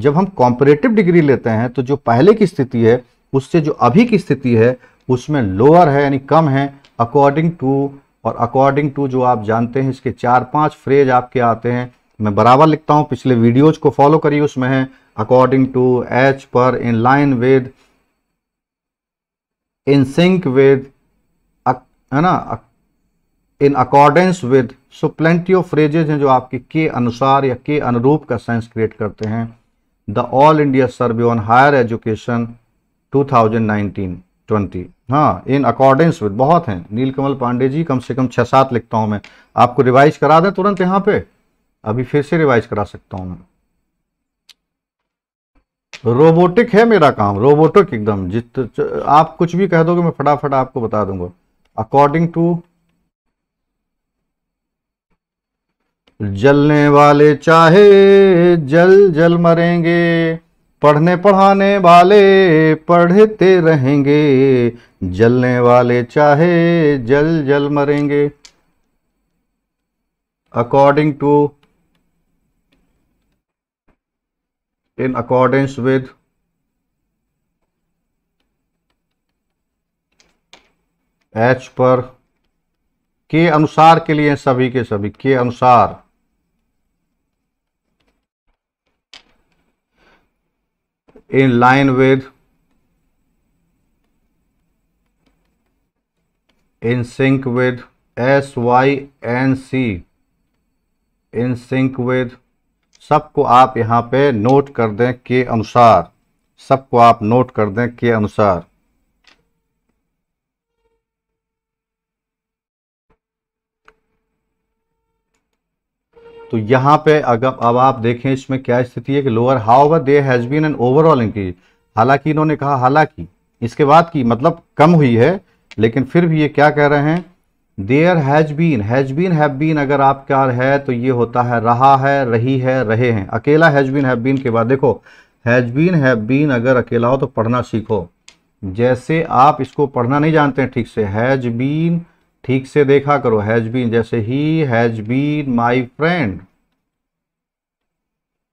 जब हम कॉम्परेटिव डिग्री लेते हैं तो जो पहले की स्थिति है उससे जो अभी की स्थिति है उसमें लोअर है यानी कम है अकॉर्डिंग टू और अकॉर्डिंग टू जो आप जानते हैं इसके चार पांच फ्रेज आपके आते हैं मैं बराबर लिखता हूं पिछले वीडियोज को फॉलो करिए उसमें है according to as per in line with in sync with है ना in accordance with so plenty of phrases हैं जो आपके के अनुसार या के अनुरूप का सेंस क्रिएट करते हैं the all India survey on higher education 2019 twenty हाँ इन अकॉर्डेंस विद बहुत हैं नीलकमल पांडे जी कम से कम छः सात लिखता हूँ मैं आपको रिवाइज करा दें तुरंत यहाँ पे अभी फिर से रिवाइज करा सकता हूँ मैं रोबोटिक है मेरा काम रोबोटिक एकदम जित आप कुछ भी कह दोगे मैं फटाफट आपको बता दूंगा अकॉर्डिंग टू जलने वाले चाहे जल जल मरेंगे पढ़ने पढ़ाने वाले पढ़ते रहेंगे जलने वाले चाहे जल जल मरेंगे according to in accordance with as per के अनुसार के लिए सभी के सभी के अनुसार in line with in sync with S Y N C in sync with सबको आप यहां पे नोट कर दें के अनुसार सबको आप नोट कर दें के अनुसार तो यहाँ पे अगर अब आप देखें इसमें क्या स्थिति है कि lower how they has been an overall increase हालांकि इन्होंने कहा हालांकि इसके बाद की मतलब कम हुई है लेकिन फिर भी ये क्या कह रहे हैं there has been has been have been अगर आपका है तो ये होता है रहा है रही है रहे हैं अकेला हैज बीन हैव बीन के बाद देखो हैज बीन हैव बीन अगर अकेला हो तो पढ़ना सीखो जैसे आप इसको पढ़ना नहीं जानते हैं ठीक से हैज बीन ठीक से देखा करो हैज बीन जैसे he has been my friend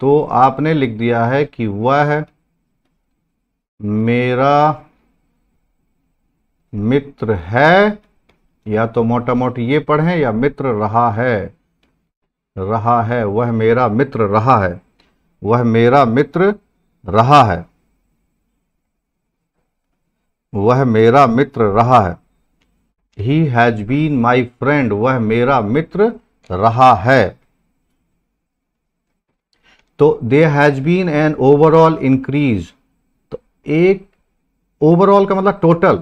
तो आपने लिख दिया है कि वह है मेरा मित्र है या तो मोटा मोटी ये पढ़ें या मित्र रहा है रहा है वह मेरा मित्र रहा है वह मेरा मित्र रहा है वह मेरा मित्र रहा है he has been my friend वह मेरा मित्र रहा है तो they has been an overall increase तो एक ओवरऑल का मतलब टोटल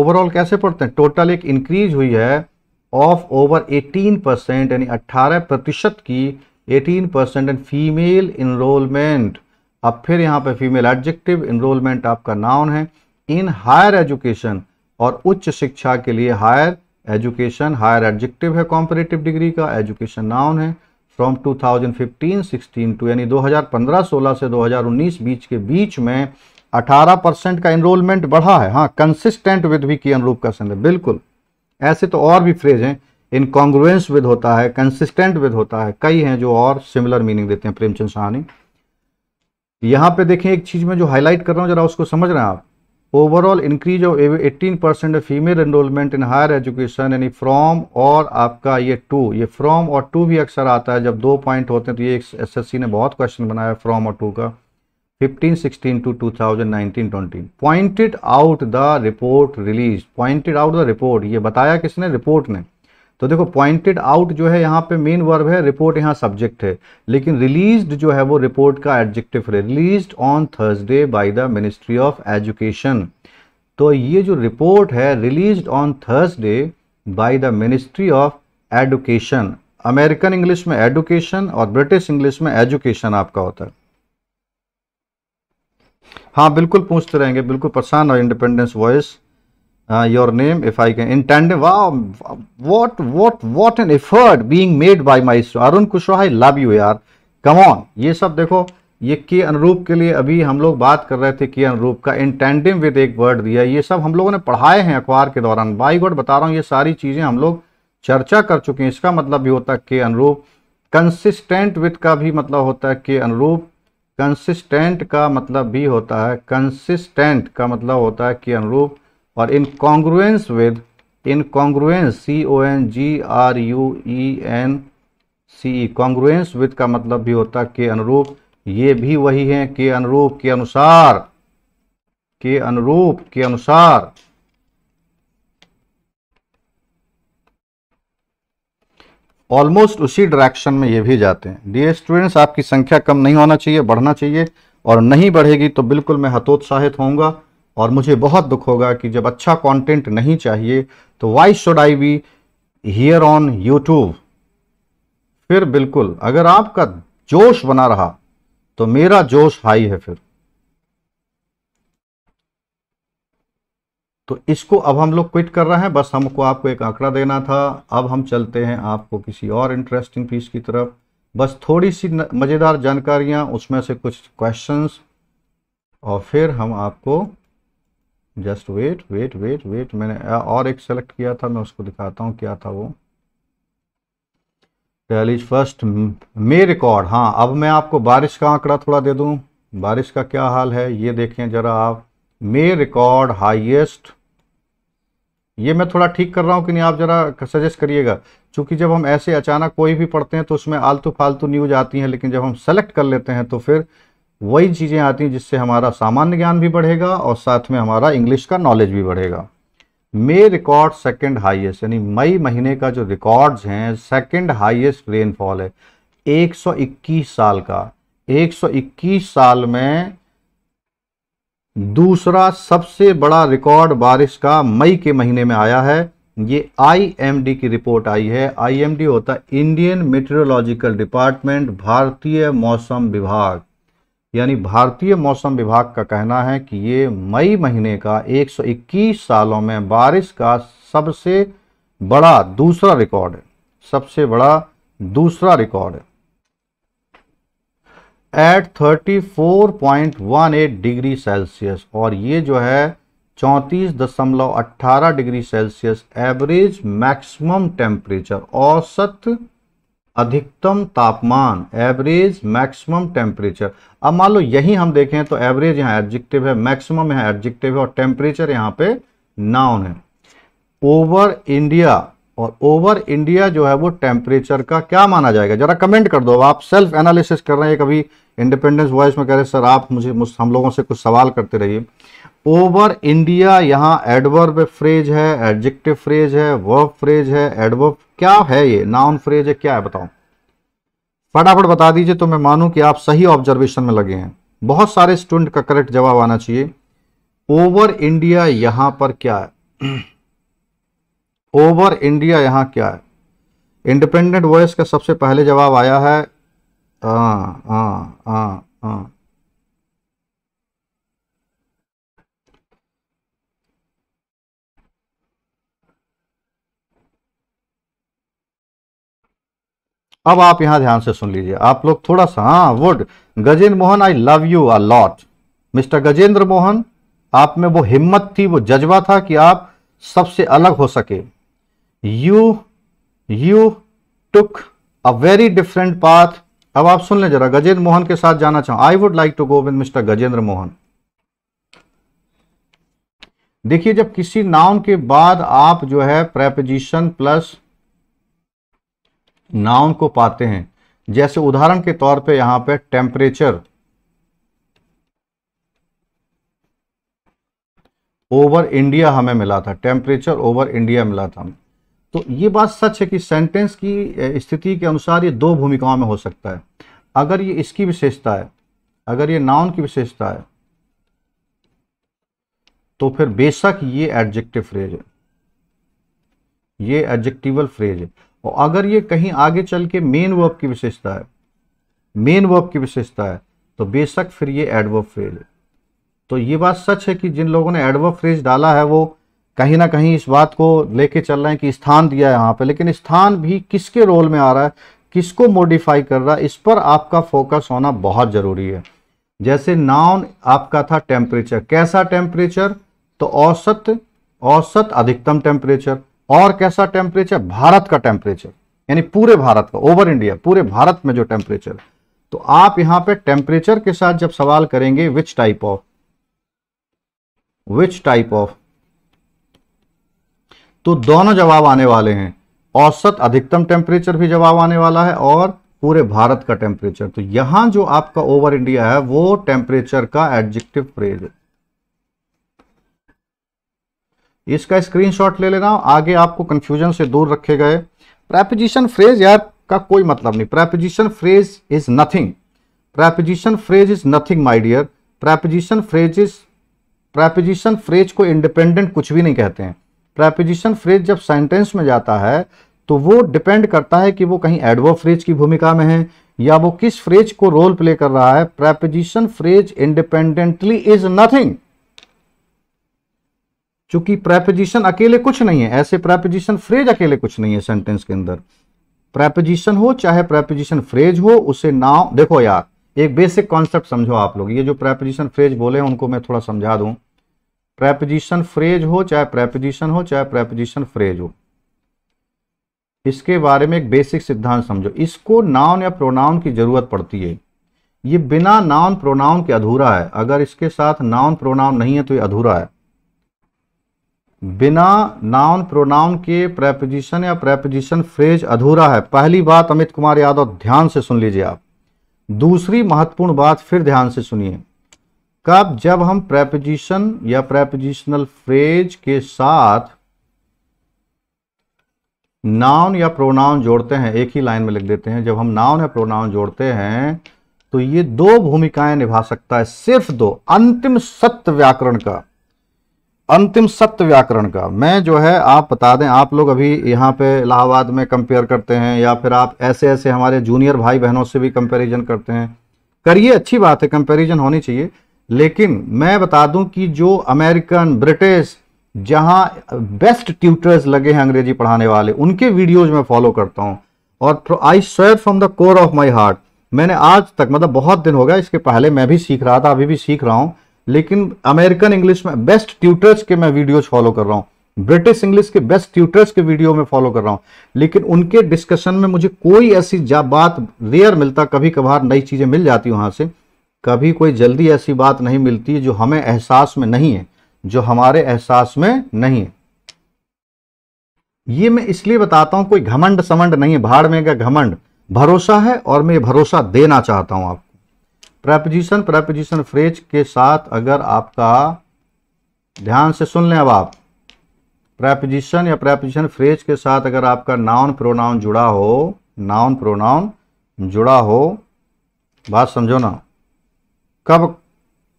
ओवरऑल कैसे पढ़ते हैं टोटल एक इंक्रीज हुई है ऑफ ओवर 18 परसेंट यानी 18 प्रतिशत की 18 परसेंट एंड फीमेल इनरोलमेंट अब फिर यहां पे फीमेल एडजेक्टिव इनरोलमेंट आपका नाउन है इन हायर एजुकेशन और उच्च शिक्षा के लिए हायर एजुकेशन हायर एडजेक्टिव है कॉम्परेटिव डिग्री का एजुकेशन नाउन है फ्रॉम 2015-16 टू यानी 2015-16 से 2019 बीच के बीच में 18 परसेंट का इनरोलमेंट बढ़ा है हाँ कंसिस्टेंट विद भी की अनुरूप का संदर्भ बिल्कुल ऐसे तो और भी फ्रेज हैं इन कॉन्ग्रुएंस विद होता है कंसिस्टेंट विद होता है कई हैं जो और सिमिलर मीनिंग देते हैं प्रेमचंद सहानी यहाँ पे देखें एक चीज में जो हाईलाइट कर रहा हूँ जरा उसको समझ रहे हैं आप overall increase of eighteen percent female enrolment in higher education यानी फ्रॉम और आपका ये टू ये फ्रॉम और टू भी अक्सर आता है जब दो पॉइंट होते हैं तो ये एसएससी ने बहुत क्वेश्चन बनाया फ्रॉम और टू का 15 16 to 2019 20 pointed out the report release pointed out the report ये बताया किसने रिपोर्ट ने तो देखो पॉइंटेड आउट जो है यहाँ पे मेन वर्ब है रिपोर्ट यहाँ सब्जेक्ट है लेकिन रिलीज्ड जो है वो रिपोर्ट का एडजेक्टिव है release on Thursday by the ministry of education तो ये जो रिपोर्ट है release on Thursday by the ministry of education American English में एडुकेशन और ब्रिटिश इंग्लिश में एजुकेशन आपका होता है हाँ बिल्कुल पूछते रहेंगे बिल्कुल परेशान और independence voice your name if I can can in what what what what what an effort being Arun Kushwaha love you यार कम ऑन ये सब देखो ये के अनुरूप के लिए अभी हम लोग बात कर रहे थे के अनुरूप का इन विद एक वर्ड दिया ये सब हम लोगों ने पढ़ाए हैं अखबार के दौरान बाई गॉड बता रहा हूँ ये सारी चीज़ें हम लोग चर्चा कर चुके हैं इसका मतलब भी होता है के अनुरूप कंसिस्टेंट विद का भी मतलब होता है के अनुरूप कंसिस्टेंट का मतलब भी होता है कंसिस्टेंट का मतलब होता है के अनुरूप और in congruence with in congruence C O N G R U E N C E congruence with का मतलब भी होता के अनुरूप ये भी वही हैं के अनुरूप के अनुसार के अनुरूप के अनुसार ऑलमोस्ट उसी डायरेक्शन में ये भी जाते हैं डी स्टूडेंट्स आपकी संख्या कम नहीं होना चाहिए बढ़ना चाहिए और नहीं बढ़ेगी तो बिल्कुल मैं हतोत्साहित होऊंगा और मुझे बहुत दुख होगा कि जब अच्छा कंटेंट नहीं चाहिए तो why should I be here on YouTube फिर बिल्कुल अगर आपका जोश बना रहा तो मेरा जोश हाई है फिर तो इसको अब हम लोग क्विट कर रहे हैं बस हमको आपको एक आंकड़ा देना था अब हम चलते हैं आपको किसी और इंटरेस्टिंग पीस की तरफ बस थोड़ी सी मज़ेदार जानकारियां उसमें से कुछ क्वेश्चंस और फिर हम आपको just wait wait wait wait मैंने और एक सेलेक्ट किया था मैं उसको दिखाता हूँ क्या था वो टैलीज फर्स्ट मे रिकॉर्ड हाँ अब मैं आपको बारिश का आंकड़ा थोड़ा दे दूँ बारिश का क्या हाल है ये देखें ज़रा आप मे रिकॉर्ड हाइएस्ट ये मैं थोड़ा ठीक कर रहा हूँ कि नहीं आप ज़रा सजेस्ट करिएगा क्योंकि जब हम ऐसे अचानक कोई भी पढ़ते हैं तो उसमें आलतू फालतू न्यूज आती हैं लेकिन जब हम सेलेक्ट कर लेते हैं तो फिर वही चीज़ें आती हैं जिससे हमारा सामान्य ज्ञान भी बढ़ेगा और साथ में हमारा इंग्लिश का नॉलेज भी बढ़ेगा मे रिकॉर्ड सेकंड हाईएस्ट यानी मई महीने का जो रिकॉर्ड्स हैं सेकंड हाईएस्ट रेनफॉल है 121 साल का 121 साल में दूसरा सबसे बड़ा रिकॉर्ड बारिश का मई के महीने में आया है ये आईएमडी की रिपोर्ट आई है आईएमडी होता है इंडियन मेट्रोलॉजिकल डिपार्टमेंट भारतीय मौसम विभाग यानी भारतीय मौसम विभाग का कहना है कि ये मई महीने का 121 सालों में बारिश का सबसे बड़ा दूसरा रिकॉर्ड है सबसे बड़ा दूसरा रिकॉर्ड है एट 34.18 डिग्री सेल्सियस और ये जो है 34.18 degree Celsius average maximum temperature औसत अधिकतम तापमान एवरेज मैक्सिमम टेम्परेचर अब मान लो यही हम देखें तो एवरेज यहाँ एडजेक्टिव है मैक्सिमम यहाँ एडजेक्टिव है और टेम्परेचर यहाँ पे नाउन है ओवर इंडिया और ओवर इंडिया जो है वो टेम्परेचर का क्या माना जाएगा जरा कमेंट कर दो आप सेल्फ एनालिसिस कर रहे हैं कभी इंडिपेंडेंस वॉइस में कह रहे हैं सर आप मुझे हम लोगों से कुछ सवाल करते रहिए ओवर इंडिया यहाँ एडवर्ब फ्रेज है एडजेक्टिव फ्रेज है वर्ब फ्रेज है एडवर्ब क्या है ये नाउन फ्रेज है क्या है बताओ फटाफट बता दीजिए तो मैं मानूं कि आप सही ऑब्जर्वेशन में लगे हैं बहुत सारे स्टूडेंट का करेक्ट जवाब आना चाहिए ओवर इंडिया यहां पर क्या है ओवर इंडिया यहां क्या है इंडिपेंडेंट वॉइस का सबसे पहले जवाब आया है आ, आ, आ, आ, अब आप यहां ध्यान से सुन लीजिए आप लोग थोड़ा सा हाँ would Gajendra Mohan I love you a lot mister Gajendra Mohan आप में वो हिम्मत थी वो जज्बा था कि आप सबसे अलग हो सके you you took a very different path अब आप सुन ले जरा गजेंद्र मोहन के साथ जाना चाहो I would like to go with mister Gajendra Mohan देखिए जब किसी नाउन के बाद आप जो है प्रेपोजिशन प्लस नाउन को पाते हैं जैसे उदाहरण के तौर पे यहां पे टेम्परेचर ओवर इंडिया हमें मिला था टेम्परेचर ओवर इंडिया मिला था तो ये बात सच है कि सेंटेंस की स्थिति के अनुसार ये दो भूमिकाओं में हो सकता है अगर ये इसकी विशेषता है अगर ये नाउन की विशेषता है तो फिर बेशक ये एडजेक्टिव फ्रेज है ये एडजेक्टिवल फ्रेज है और अगर ये कहीं आगे चल के मेन वर्ब की विशेषता है मेन वर्ब की विशेषता है तो बेशक फिर ये एडवर्ब फ्रेज है तो ये बात सच है कि जिन लोगों ने एडवर्ब फ्रेज डाला है वो कहीं ना कहीं इस बात को लेके चल रहे हैं कि स्थान दिया है यहाँ पे लेकिन स्थान भी किसके रोल में आ रहा है किसको मॉडिफाई कर रहा है इस पर आपका फोकस होना बहुत ज़रूरी है जैसे नाउन आपका था टेम्परेचर कैसा टेम्परेचर तो औसत औसत अधिकतम टेम्परेचर और कैसा टेम्परेचर भारत का टेम्परेचर यानी पूरे भारत का ओवर इंडिया पूरे भारत में जो टेम्परेचर तो आप यहां पे टेम्परेचर के साथ जब सवाल करेंगे which type of which type of तो दोनों जवाब आने वाले हैं औसत अधिकतम टेम्परेचर भी जवाब आने वाला है और पूरे भारत का टेम्परेचर तो यहां जो आपका ओवर इंडिया है वो टेम्परेचर का एडजेक्टिव प्रेज है इसका स्क्रीनशॉट ले लेना आगे आपको कंफ्यूजन से दूर रखे गए प्रेपोजिशन फ्रेज यार का कोई मतलब नहीं preposition phrase is nothing preposition phrase is nothing my dear preposition phrase is preposition phrase को इंडिपेंडेंट कुछ भी नहीं कहते हैं प्रेपोजिशन फ्रेज जब सेंटेंस में जाता है तो वो डिपेंड करता है कि वो कहीं एडवो फ्रेज की भूमिका में है या वो किस फ्रेज को रोल प्ले कर रहा है preposition phrase independently is nothing चूंकि प्रेपोजिशन अकेले कुछ नहीं है ऐसे प्रेपोजिशन फ्रेज अकेले कुछ नहीं है सेंटेंस के अंदर प्रेपोजिशन हो चाहे प्रेपोजिशन फ्रेज हो उसे नाउ देखो यार एक बेसिक कॉन्सेप्ट समझो आप लोग ये जो प्रेपोजिशन फ्रेज बोले हैं उनको मैं थोड़ा समझा दूं प्रेपोजिशन फ्रेज हो चाहे प्रेपोजिशन हो चाहे प्रेपोजिशन फ्रेज हो इसके बारे में एक बेसिक सिद्धांत समझो इसको नाउन या प्रोनाउन की जरूरत पड़ती है ये बिना नाउन प्रोनाउन के अधूरा है अगर इसके साथ नाउन प्रोनाउन नहीं है तो ये अधूरा है बिना नाउन प्रोनाउन के प्रेपोजिशन या प्रेपोजिशन फ्रेज अधूरा है पहली बात अमित कुमार यादव ध्यान से सुन लीजिए आप दूसरी महत्वपूर्ण बात फिर ध्यान से सुनिए कब जब हम प्रेपोजिशन या प्रेपोजिशनल फ्रेज के साथ नाउन या प्रोनाउन जोड़ते हैं एक ही लाइन में लिख देते हैं जब हम नाउन या प्रोनाउन जोड़ते हैं तो ये दो भूमिकाएं निभा सकता है सिर्फ दो अंतिम सत्य व्याकरण का अंतिम सत्य व्याकरण का मैं जो है आप बता दें आप लोग अभी यहाँ पे इलाहाबाद में कंपेयर करते हैं या फिर आप ऐसे ऐसे हमारे जूनियर भाई बहनों से भी कंपैरिजन करते हैं करिए अच्छी बात है कंपैरिजन होनी चाहिए लेकिन मैं बता दूं कि जो अमेरिकन ब्रिटिश जहां बेस्ट ट्यूटर्स लगे हैं अंग्रेजी पढ़ाने वाले उनके वीडियोज में फॉलो करता हूं और I swear from the core of my heart मैंने आज तक मतलब बहुत दिन हो गया इसके पहले मैं भी सीख रहा था अभी भी सीख रहा हूँ लेकिन अमेरिकन इंग्लिश में बेस्ट ट्यूटर्स के मैं वीडियोज फॉलो कर रहा हूँ ब्रिटिश इंग्लिश के बेस्ट ट्यूटर्स के वीडियो में फॉलो कर रहा हूँ लेकिन उनके डिस्कशन में मुझे कोई ऐसी बात रेयर मिलता कभी कभार नई चीज़ें मिल जाती वहाँ से कभी कोई जल्दी ऐसी बात नहीं मिलती जो हमें एहसास में नहीं है जो हमारे एहसास में नहीं है ये मैं इसलिए बताता हूँ कोई घमंड समंड नहीं है भाड़ में क्या घमंड भरोसा है और मैं भरोसा देना चाहता हूँ आप प्रपोजिशन प्रपोजिशन फ्रेज के साथ अगर आपका ध्यान से सुन लें अब आप प्रपोजिशन या प्रपोजिशन फ्रेज के साथ अगर आपका नाउन प्रोनाउन जुड़ा हो नाउन प्रोनाउन जुड़ा हो बात समझो ना कब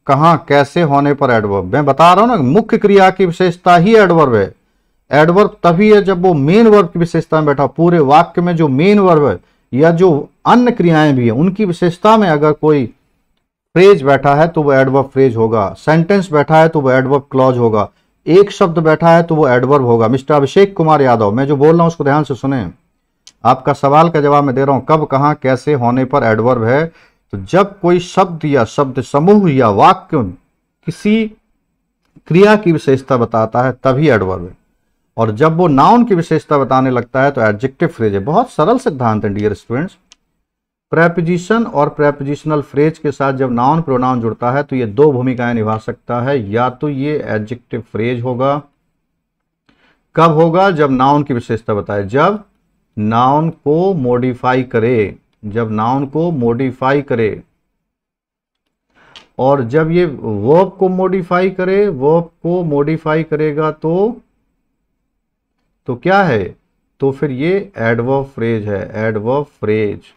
कहाँ कैसे होने पर एडवर्ब मैं बता रहा हूँ ना मुख्य क्रिया की विशेषता ही एडवर्ब है एडवर्ब तभी है जब वो मेन वर्ब की विशेषता में बैठा पूरे वाक्य में जो मेन वर्ब है या जो अन्य क्रियाएं भी हैं उनकी विशेषता में अगर कोई फ्रेज बैठा है तो वो एडवर्ब फ्रेज होगा सेंटेंस बैठा है तो वो एडवर्ब क्लॉज होगा एक शब्द बैठा है तो वो एडवर्ब होगा मिस्टर अभिषेक कुमार यादव मैं जो बोल रहा हूँ उसको ध्यान से सुने आपका सवाल का जवाब मैं दे रहा हूँ कब कहाँ कैसे होने पर एडवर्ब है तो जब कोई शब्द या शब्द समूह या वाक्य किसी क्रिया की विशेषता बताता है तभी एडवर्ब है और जब वो नाउन की विशेषता बताने लगता है तो एडजेक्टिव फ्रेज है बहुत सरल सिद्धांत है डियर स्टूडेंट्स प्रेपोजिशन और प्रेपोजिशनल फ्रेज के साथ जब नाउन प्रोनाउन जुड़ता है तो ये दो भूमिकाएं निभा सकता है या तो ये एडजेक्टिव फ्रेज होगा कब होगा जब नाउन की विशेषता बताए जब नाउन को मॉडिफाई करे जब नाउन को मॉडिफाई करे और जब ये वर्ब को मॉडिफाई करे वर्ब को मॉडिफाई करेगा तो तो क्या है तो फिर ये एडवर्ब फ्रेज है एडवर्ब फ्रेज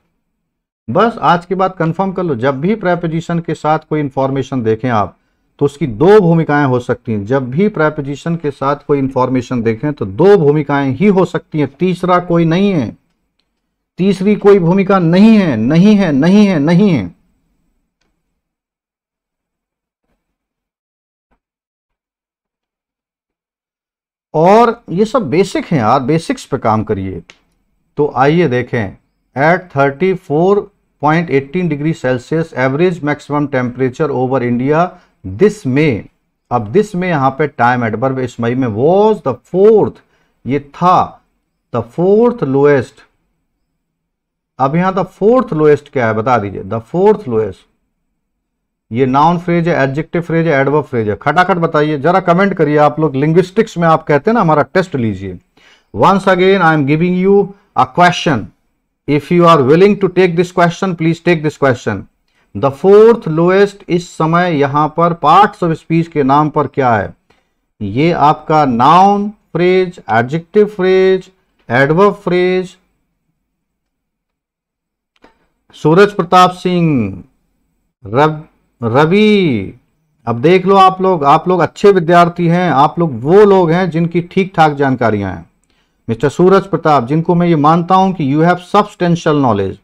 बस आज की बात कंफर्म कर लो जब भी प्रेपोजिशन के साथ कोई इंफॉर्मेशन देखें आप तो उसकी दो भूमिकाएं हो सकती हैं जब भी प्रेपोजिशन के साथ कोई इंफॉर्मेशन देखें तो दो भूमिकाएं ही हो सकती हैं तीसरा कोई नहीं है तीसरी कोई भूमिका नहीं है नहीं है नहीं है नहीं है और ये सब बेसिक हैं यार बेसिक्स पे काम करिए तो आइए देखें eight thirty four eighteen degree Celsius average maximum temperature over India this में अब दिस में यहां पे टाइम एडवर्ब इस मई में वॉज द फोर्थ ये था द फोर्थ लोएस्ट अब यहां द फोर्थ लोएस्ट क्या है बता दीजिए द फोर्थ लोएस्ट ये नाउन फ्रेज है एडजेक्टिव फ्रेज है एडवर्ब फ्रेज है खटाखट बताइए जरा कमेंट करिए आप लोग लिंग्विस्टिक्स में आप कहते हैं ना हमारा टेस्ट लीजिए once again I am giving you a question if you are willing to take this question please take this question the fourth lowest is samay yahan par parts of speech ke naam par kya hai ye aapka noun phrase adjective phrase adverb phrase Suraj Pratap Singh रब रवि अब देख लो आप लोग आप लोग अच्छे विद्यार्थी हैं आप लोग वो लोग हैं जिनकी ठीक ठाक जानकारियां हैं मिस्टर सूरज प्रताप जिनको मैं ये मानता हूं कि you have substantial knowledge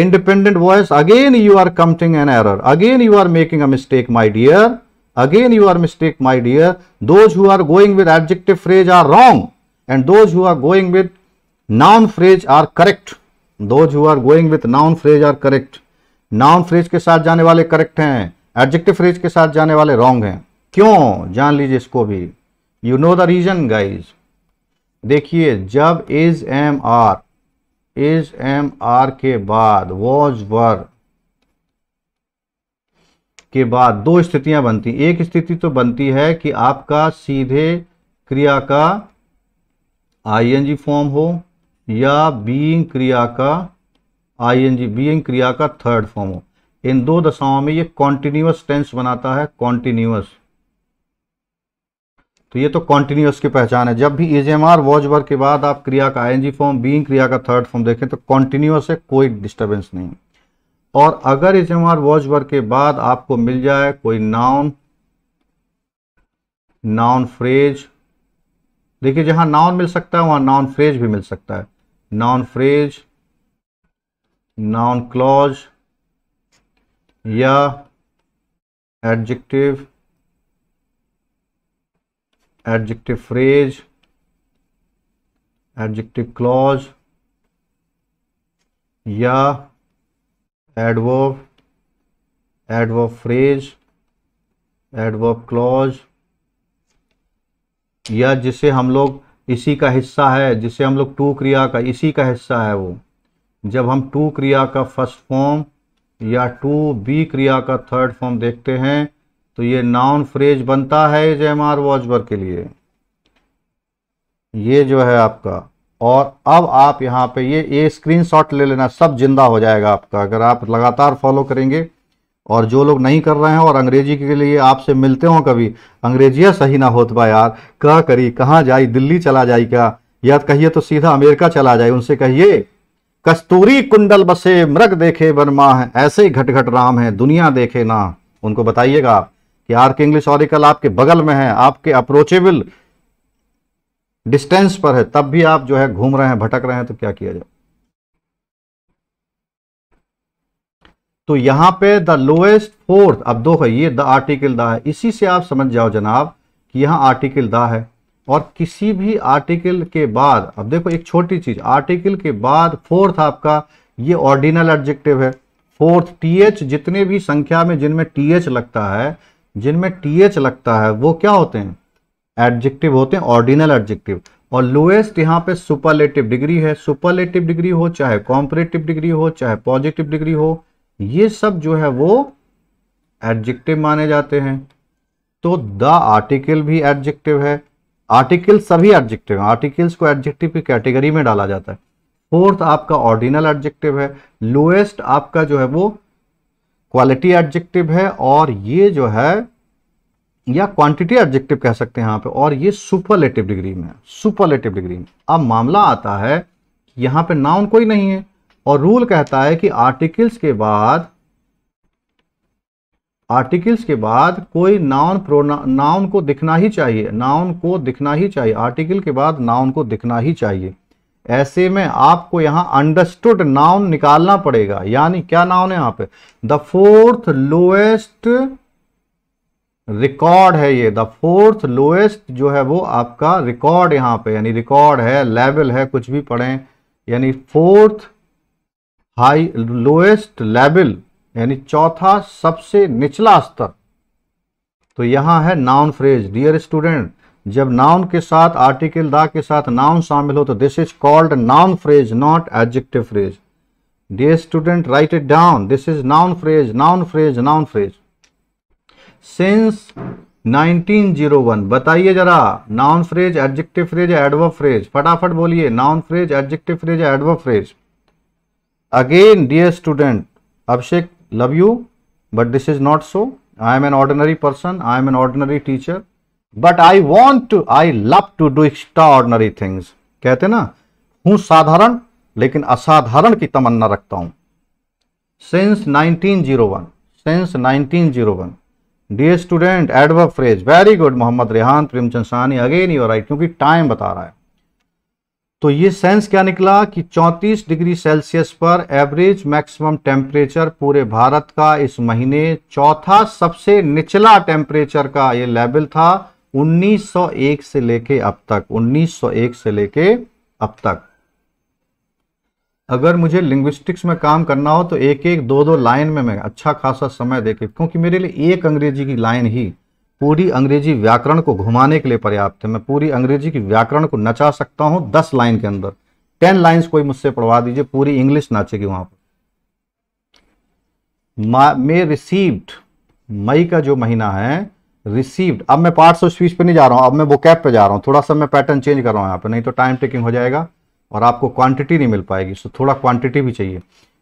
independent voice again you are coming an error again you are making a mistake my dear again you are mistake my dear those who are going with adjective phrase are wrong and those who are going with noun phrase are correct those who are going with noun phrase are correct noun phrase के साथ जाने वाले correct हैं objective phrase के साथ जाने वाले wrong हैं क्यों जान लीजिए इसको भी you know the reason guys देखिए जब is am are is am are के बाद वॉज वर के बाद दो स्थितियां बनती एक स्थिति तो बनती है कि आपका सीधे क्रिया का आईएनजी फॉर्म हो या बीइंग क्रिया का आईएनजी बीइंग क्रिया का थर्ड फॉर्म हो इन दो दशाओं में ये कॉन्टिन्यूस टेंस बनाता है कॉन्टिन्यूस तो ये तो कॉन्टिन्यूस की पहचान है जब भी is am are was were के बाद आप क्रिया का आई फॉर्म बींग क्रिया का थर्ड फॉर्म देखें तो कॉन्टिन्यूस है कोई डिस्टर्बेंस नहीं और अगर is am are was were के बाद आपको मिल जाए कोई नाउन नाउन फ्रेज देखिए जहां नाउन मिल सकता है वहां नाउन फ्रेज भी मिल सकता है नाउन फ्रेज नाउन क्लॉज या adjective adjective phrase adjective clause या adverb adverb phrase adverb clause या जिसे हम लोग इसी का हिस्सा है जिसे हम लोग टू क्रिया का इसी का हिस्सा है वो जब हम टू क्रिया का फर्स्ट फॉर्म या टू बी क्रिया का थर्ड फॉर्म देखते हैं तो ये नाउन फ्रेज बनता है जयमार वॉजबर के लिए ये जो है आपका और अब आप यहाँ पे ये ये स्क्रीनशॉट ले लेना सब जिंदा हो जाएगा आपका अगर आप लगातार फॉलो करेंगे और जो लोग नहीं कर रहे हैं और अंग्रेजी के लिए आपसे मिलते हो कभी अंग्रेजिया सही ना होत बा यार कह करी कहाँ जाई दिल्ली चला जाए क्या या कहिए तो सीधा अमेरिका चला जाए उनसे कहिए कस्तूरी कुंडल बसे मृग देखे बनमा है ऐसे ही घट घट राम है दुनिया देखे ना उनको बताइएगा आप कि आर के इंग्लिश ऑरिकल आपके बगल में है आपके अप्रोचेबल डिस्टेंस पर है तब भी आप जो है घूम रहे हैं भटक रहे हैं तो क्या किया जाए तो यहां पे द लोएस्ट फोर्थ अब दो है ये द आर्टिकल द है इसी से आप समझ जाओ जनाब कि यहां आर्टिकल द है और किसी भी आर्टिकल के बाद अब देखो एक छोटी चीज आर्टिकल के बाद फोर्थ आपका ये ऑर्डिनल एडजेक्टिव है फोर्थ टीएच जितने भी संख्या में जिनमें टीएच लगता है जिनमें टी एच लगता है वो क्या होते हैं एडजेक्टिव होते हैं ऑर्डिनल एडजेक्टिव और लोएस्ट यहाँ पे सुपरलेटिव डिग्री है सुपरलेटिव डिग्री हो चाहे कॉम्परेटिव डिग्री हो चाहे पॉजिटिव डिग्री हो ये सब जो है वो एडजेक्टिव माने जाते हैं तो द आर्टिकल भी एडजेक्टिव है आर्टिकल सभी एडजेक्टिव हैं आर्टिकल्स को एडजेक्टिव की कैटेगरी में डाला जाता है फोर्थ आपका ऑर्डिनल एडजेक्टिव है लोएस्ट आपका जो है वो क्वालिटी एडजेक्टिव है और ये जो है या क्वांटिटी एडजेक्टिव कह सकते हैं यहां पे और ये सुपरलेटिव डिग्री में सुपरलेटिव डिग्री में अब मामला आता है यहां पे नाउन कोई नहीं है और रूल कहता है कि आर्टिकल्स के बाद आर्टिकल्स के बाद कोई नाउन प्रोना नाउन को दिखना ही चाहिए नाउन को दिखना ही चाहिए आर्टिकल के बाद नाउन को दिखना ही चाहिए ऐसे में आपको यहां अंडरस्टूड नाउन निकालना पड़ेगा यानी क्या नाउन है यहां पे द फोर्थ लोएस्ट रिकॉर्ड है ये द फोर्थ लोएस्ट जो है वो आपका रिकॉर्ड यहां पे यानी रिकॉर्ड है लेवल है कुछ भी पढ़ें यानी फोर्थ हाई लोएस्ट लेवल यानी चौथा सबसे निचला स्तर तो यहां है नाउन फ्रेज डियर स्टूडेंट जब नाउन के साथ आर्टिकल दा के साथ नाउन शामिल हो तो this is called noun phrase not adjective phrase dear student right it down this is noun phrase noun phrase noun phrase since 1901 बताइए जरा noun phrase adjective phrase adv phrase फटाफट बोलिए noun phrase adjective phrase adv phrase again dear student Abhishek love you but this is not so I am an ordinary person I am an ordinary teacher but I want to I love to do extraordinary things कहते ना हूं साधारण लेकिन असाधारण की तमन्ना रखता हूं since 1901 since 1901 dear student adverb phrase very good Mohammad Rehan Premchand Sani again you right क्योंकि टाइम बता रहा है तो ये सेंस क्या निकला कि 34 डिग्री सेल्सियस पर एवरेज मैक्सिमम टेम्परेचर पूरे भारत का इस महीने चौथा सबसे निचला टेम्परेचर का ये लेवल था 1901 से लेके अब तक 1901 से लेके अब तक अगर मुझे लिंग्विस्टिक्स में काम करना हो तो एक एक दो दो लाइन में मैं अच्छा खासा समय देके क्योंकि मेरे लिए एक अंग्रेजी की लाइन ही पूरी अंग्रेजी व्याकरण को घुमाने के लिए पर्याप्त है मैं पूरी अंग्रेजी की व्याकरण को नचा सकता हूं दस लाइन के अंदर टेन लाइन्स कोई मुझसे पढ़वा दीजिए पूरी इंग्लिश नाचेगी वहां पर मे रिसीव्ड मई का जो महीना है रिसीव्ड अब मैं पार्ट्स और स्पीच पे नहीं जा रहा हूं अब मैं वो कैप पे जा रहा हूं थोड़ा सा मैं पैटर्न चेंज कर रहा हूं यहां पे नहीं तो टाइम टेकिंग हो जाएगा और आपको क्वांटिटी नहीं मिल पाएगी सो थोड़ा क्वांटिटी भी चाहिए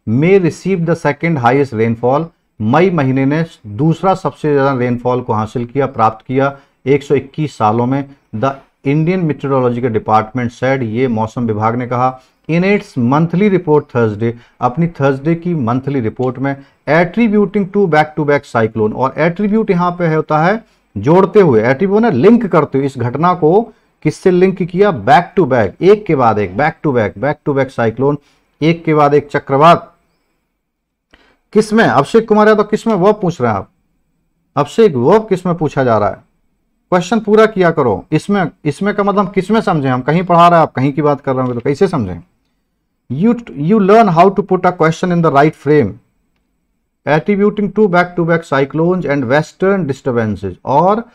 May receive the second highest rainfall मई महीने ने दूसरा सबसे ज़्यादा रेनफॉल को हासिल किया प्राप्त किया एक सालों में the Indian meteorological department said ये मौसम विभाग ने कहा in its monthly report Thursday अपनी थर्सडे की मंथली रिपोर्ट में attributing to back to back cyclone और एट्रीब्यूट यहाँ पे होता है जोड़ते हुए एट्रीब्यूट ना लिंक करते हुए इस घटना को किससे लिंक किया बैक टू बैक एक के बाद एक back to back back to back cyclone एक के बाद एक चक्रवात किसमें अभिषेक कुमार यादव किसमें वह पूछ रहे हैं आप अभिषेक वह किसमें पूछा जा रहा है क्वेश्चन पूरा किया करो इसमें इसमें का मतलब किसमें समझे हम कहीं पढ़ा रहे हैं आप कहीं की बात कर रहे हो तो कैसे समझें you, you learn how to put a question in the right frame, attributing to back-to-back cyclones and western disturbances और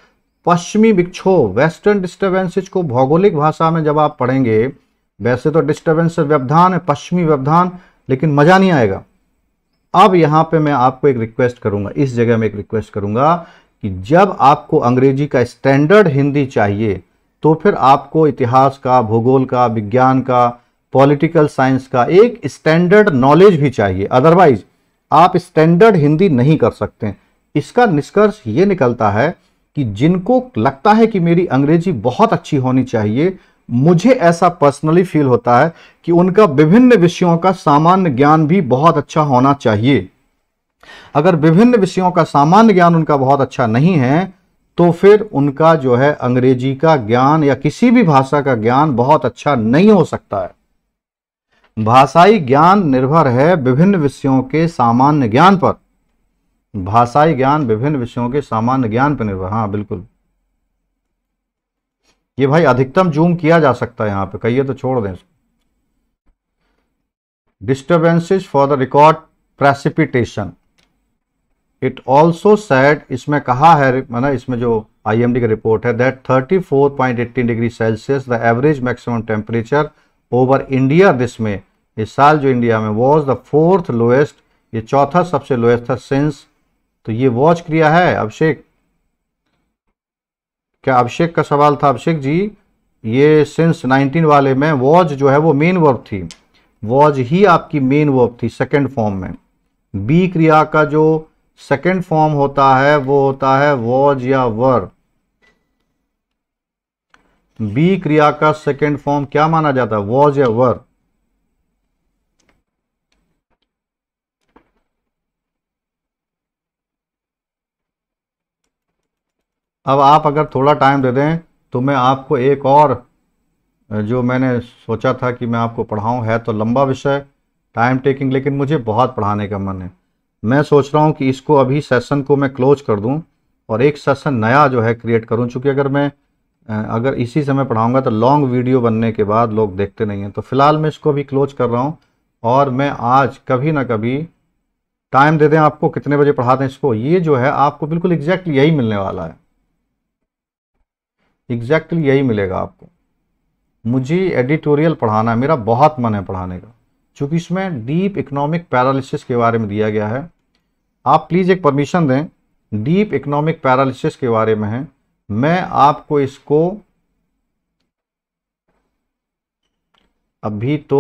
पश्चिमी विक्षोभ वेस्टर्न डिस्टर्बेंसेज को भौगोलिक भाषा में जब आप पढ़ेंगे वैसे तो डिस्टर्बेंस व्यवधान है पश्चिमी व्यवधान लेकिन मज़ा नहीं आएगा अब यहां पे मैं आपको एक रिक्वेस्ट करूंगा इस जगह में एक रिक्वेस्ट करूंगा कि जब आपको अंग्रेजी का स्टैंडर्ड हिंदी चाहिए तो फिर आपको इतिहास का भूगोल का विज्ञान का पॉलिटिकल साइंस का एक स्टैंडर्ड नॉलेज भी चाहिए अदरवाइज आप स्टैंडर्ड हिंदी नहीं कर सकते इसका निष्कर्ष ये निकलता है कि जिनको लगता है कि मेरी अंग्रेजी बहुत अच्छी होनी चाहिए मुझे ऐसा पर्सनली फील होता है कि उनका विभिन्न विषयों का सामान्य ज्ञान भी बहुत अच्छा होना चाहिए अगर विभिन्न विषयों का सामान्य ज्ञान उनका बहुत अच्छा नहीं है तो फिर उनका जो है अंग्रेजी का ज्ञान या किसी भी भाषा का ज्ञान बहुत अच्छा नहीं हो सकता है भाषाई ज्ञान निर्भर है विभिन्न विषयों के सामान्य ज्ञान पर भाषाई ज्ञान विभिन्न विषयों के सामान्य ज्ञान पर निर्भर हाँ बिल्कुल ये भाई अधिकतम जूम किया जा सकता है यहां पे कहिए तो छोड़ दें disturbances disturbances for the record precipitation it also set इसमें कहा है माना इसमें जो आईएमडी का रिपोर्ट है that 34.18 degree Celsius the average maximum temperature over India this में इस साल जो इंडिया में वॉज द फोर्थ लोएस्ट ये चौथा सबसे लोएस्ट था सिंस तो ये वॉच क्रिया है अभिषेक क्या अभिषेक का सवाल था अभिषेक जी ये सिंस 19 वाले में वॉज जो है वो मेन वर्ब थी वॉज ही आपकी मेन वर्ब थी सेकेंड फॉर्म में बी क्रिया का जो सेकेंड फॉर्म होता है वो होता है वॉज या वर्ब बी क्रिया का सेकेंड फॉर्म क्या माना जाता है वॉज या वर अब आप अगर थोड़ा टाइम दे दें तो मैं आपको एक और जो मैंने सोचा था कि मैं आपको पढ़ाऊं है तो लंबा विषय टाइम टेकिंग लेकिन मुझे बहुत पढ़ाने का मन है मैं सोच रहा हूं कि इसको अभी सेशन को मैं क्लोज कर दूं और एक सेशन नया जो है क्रिएट करूं चूंकि अगर मैं अगर इसी समय पढ़ाऊँगा तो लॉन्ग वीडियो बनने के बाद लोग देखते नहीं हैं तो फ़िलहाल मैं इसको भी क्लोज कर रहा हूँ और मैं आज कभी ना कभी टाइम दे दें आपको कितने बजे पढ़ाते हैं इसको ये जो है आपको बिल्कुल एग्जैक्टली यही मिलने वाला है एग्जैक्टली यही मिलेगा आपको मुझे एडिटोरियल पढ़ाना मेरा बहुत मन है पढ़ाने का चूंकि इसमें डीप इकोनॉमिक पैरालिसिस के बारे में दिया गया है आप प्लीज़ एक परमिशन दें डीप इकोनॉमिक पैरालिसिस के बारे में है मैं आपको इसको अभी तो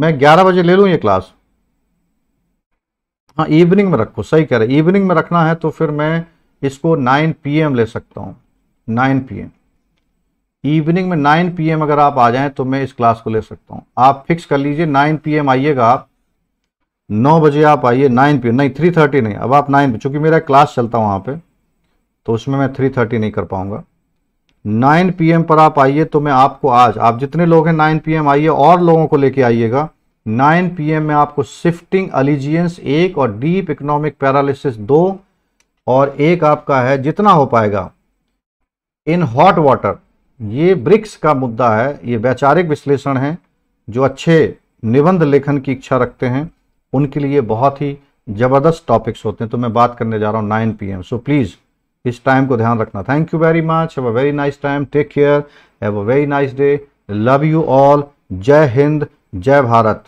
मैं 11 बजे ले लूँ ये क्लास हाँ इवनिंग में रखो सही कह रहे इवनिंग में रखना है तो फिर मैं इसको 9 पीएम ले सकता हूँ 9 पीएम इवनिंग में 9 पीएम अगर आप आ जाएं तो मैं इस क्लास को ले सकता हूँ आप फिक्स कर लीजिए 9 पीएम आइएगा आप 9 बजे आप आइए 9 पीएम नहीं 3:30 नहीं अब आप 9 चूंकि मेरा क्लास चलता वहाँ पे तो उसमें मैं थ्री थर्टी नहीं कर पाऊंगा नाइन एम पर आप आइए तो मैं आपको आज आप जितने लोग हैं नाइन एम आइए और लोगों को लेके आइएगा पी एम में आपको शिफ्टिंग अलीजियंस एक और डीप इकोनॉमिक पैरालिसिस दो और एक आपका है जितना हो पाएगा इन हॉट वाटर ये ब्रिक्स का मुद्दा है ये वैचारिक विश्लेषण है जो अच्छे निबंध लेखन की इच्छा रखते हैं उनके लिए बहुत ही ज़बरदस्त टॉपिक्स होते हैं तो मैं बात करने जा रहा हूँ nine P M so please इस टाइम को ध्यान रखना thank you very much have a very nice time take care have a very nice day love you all Jai Hind जय भारत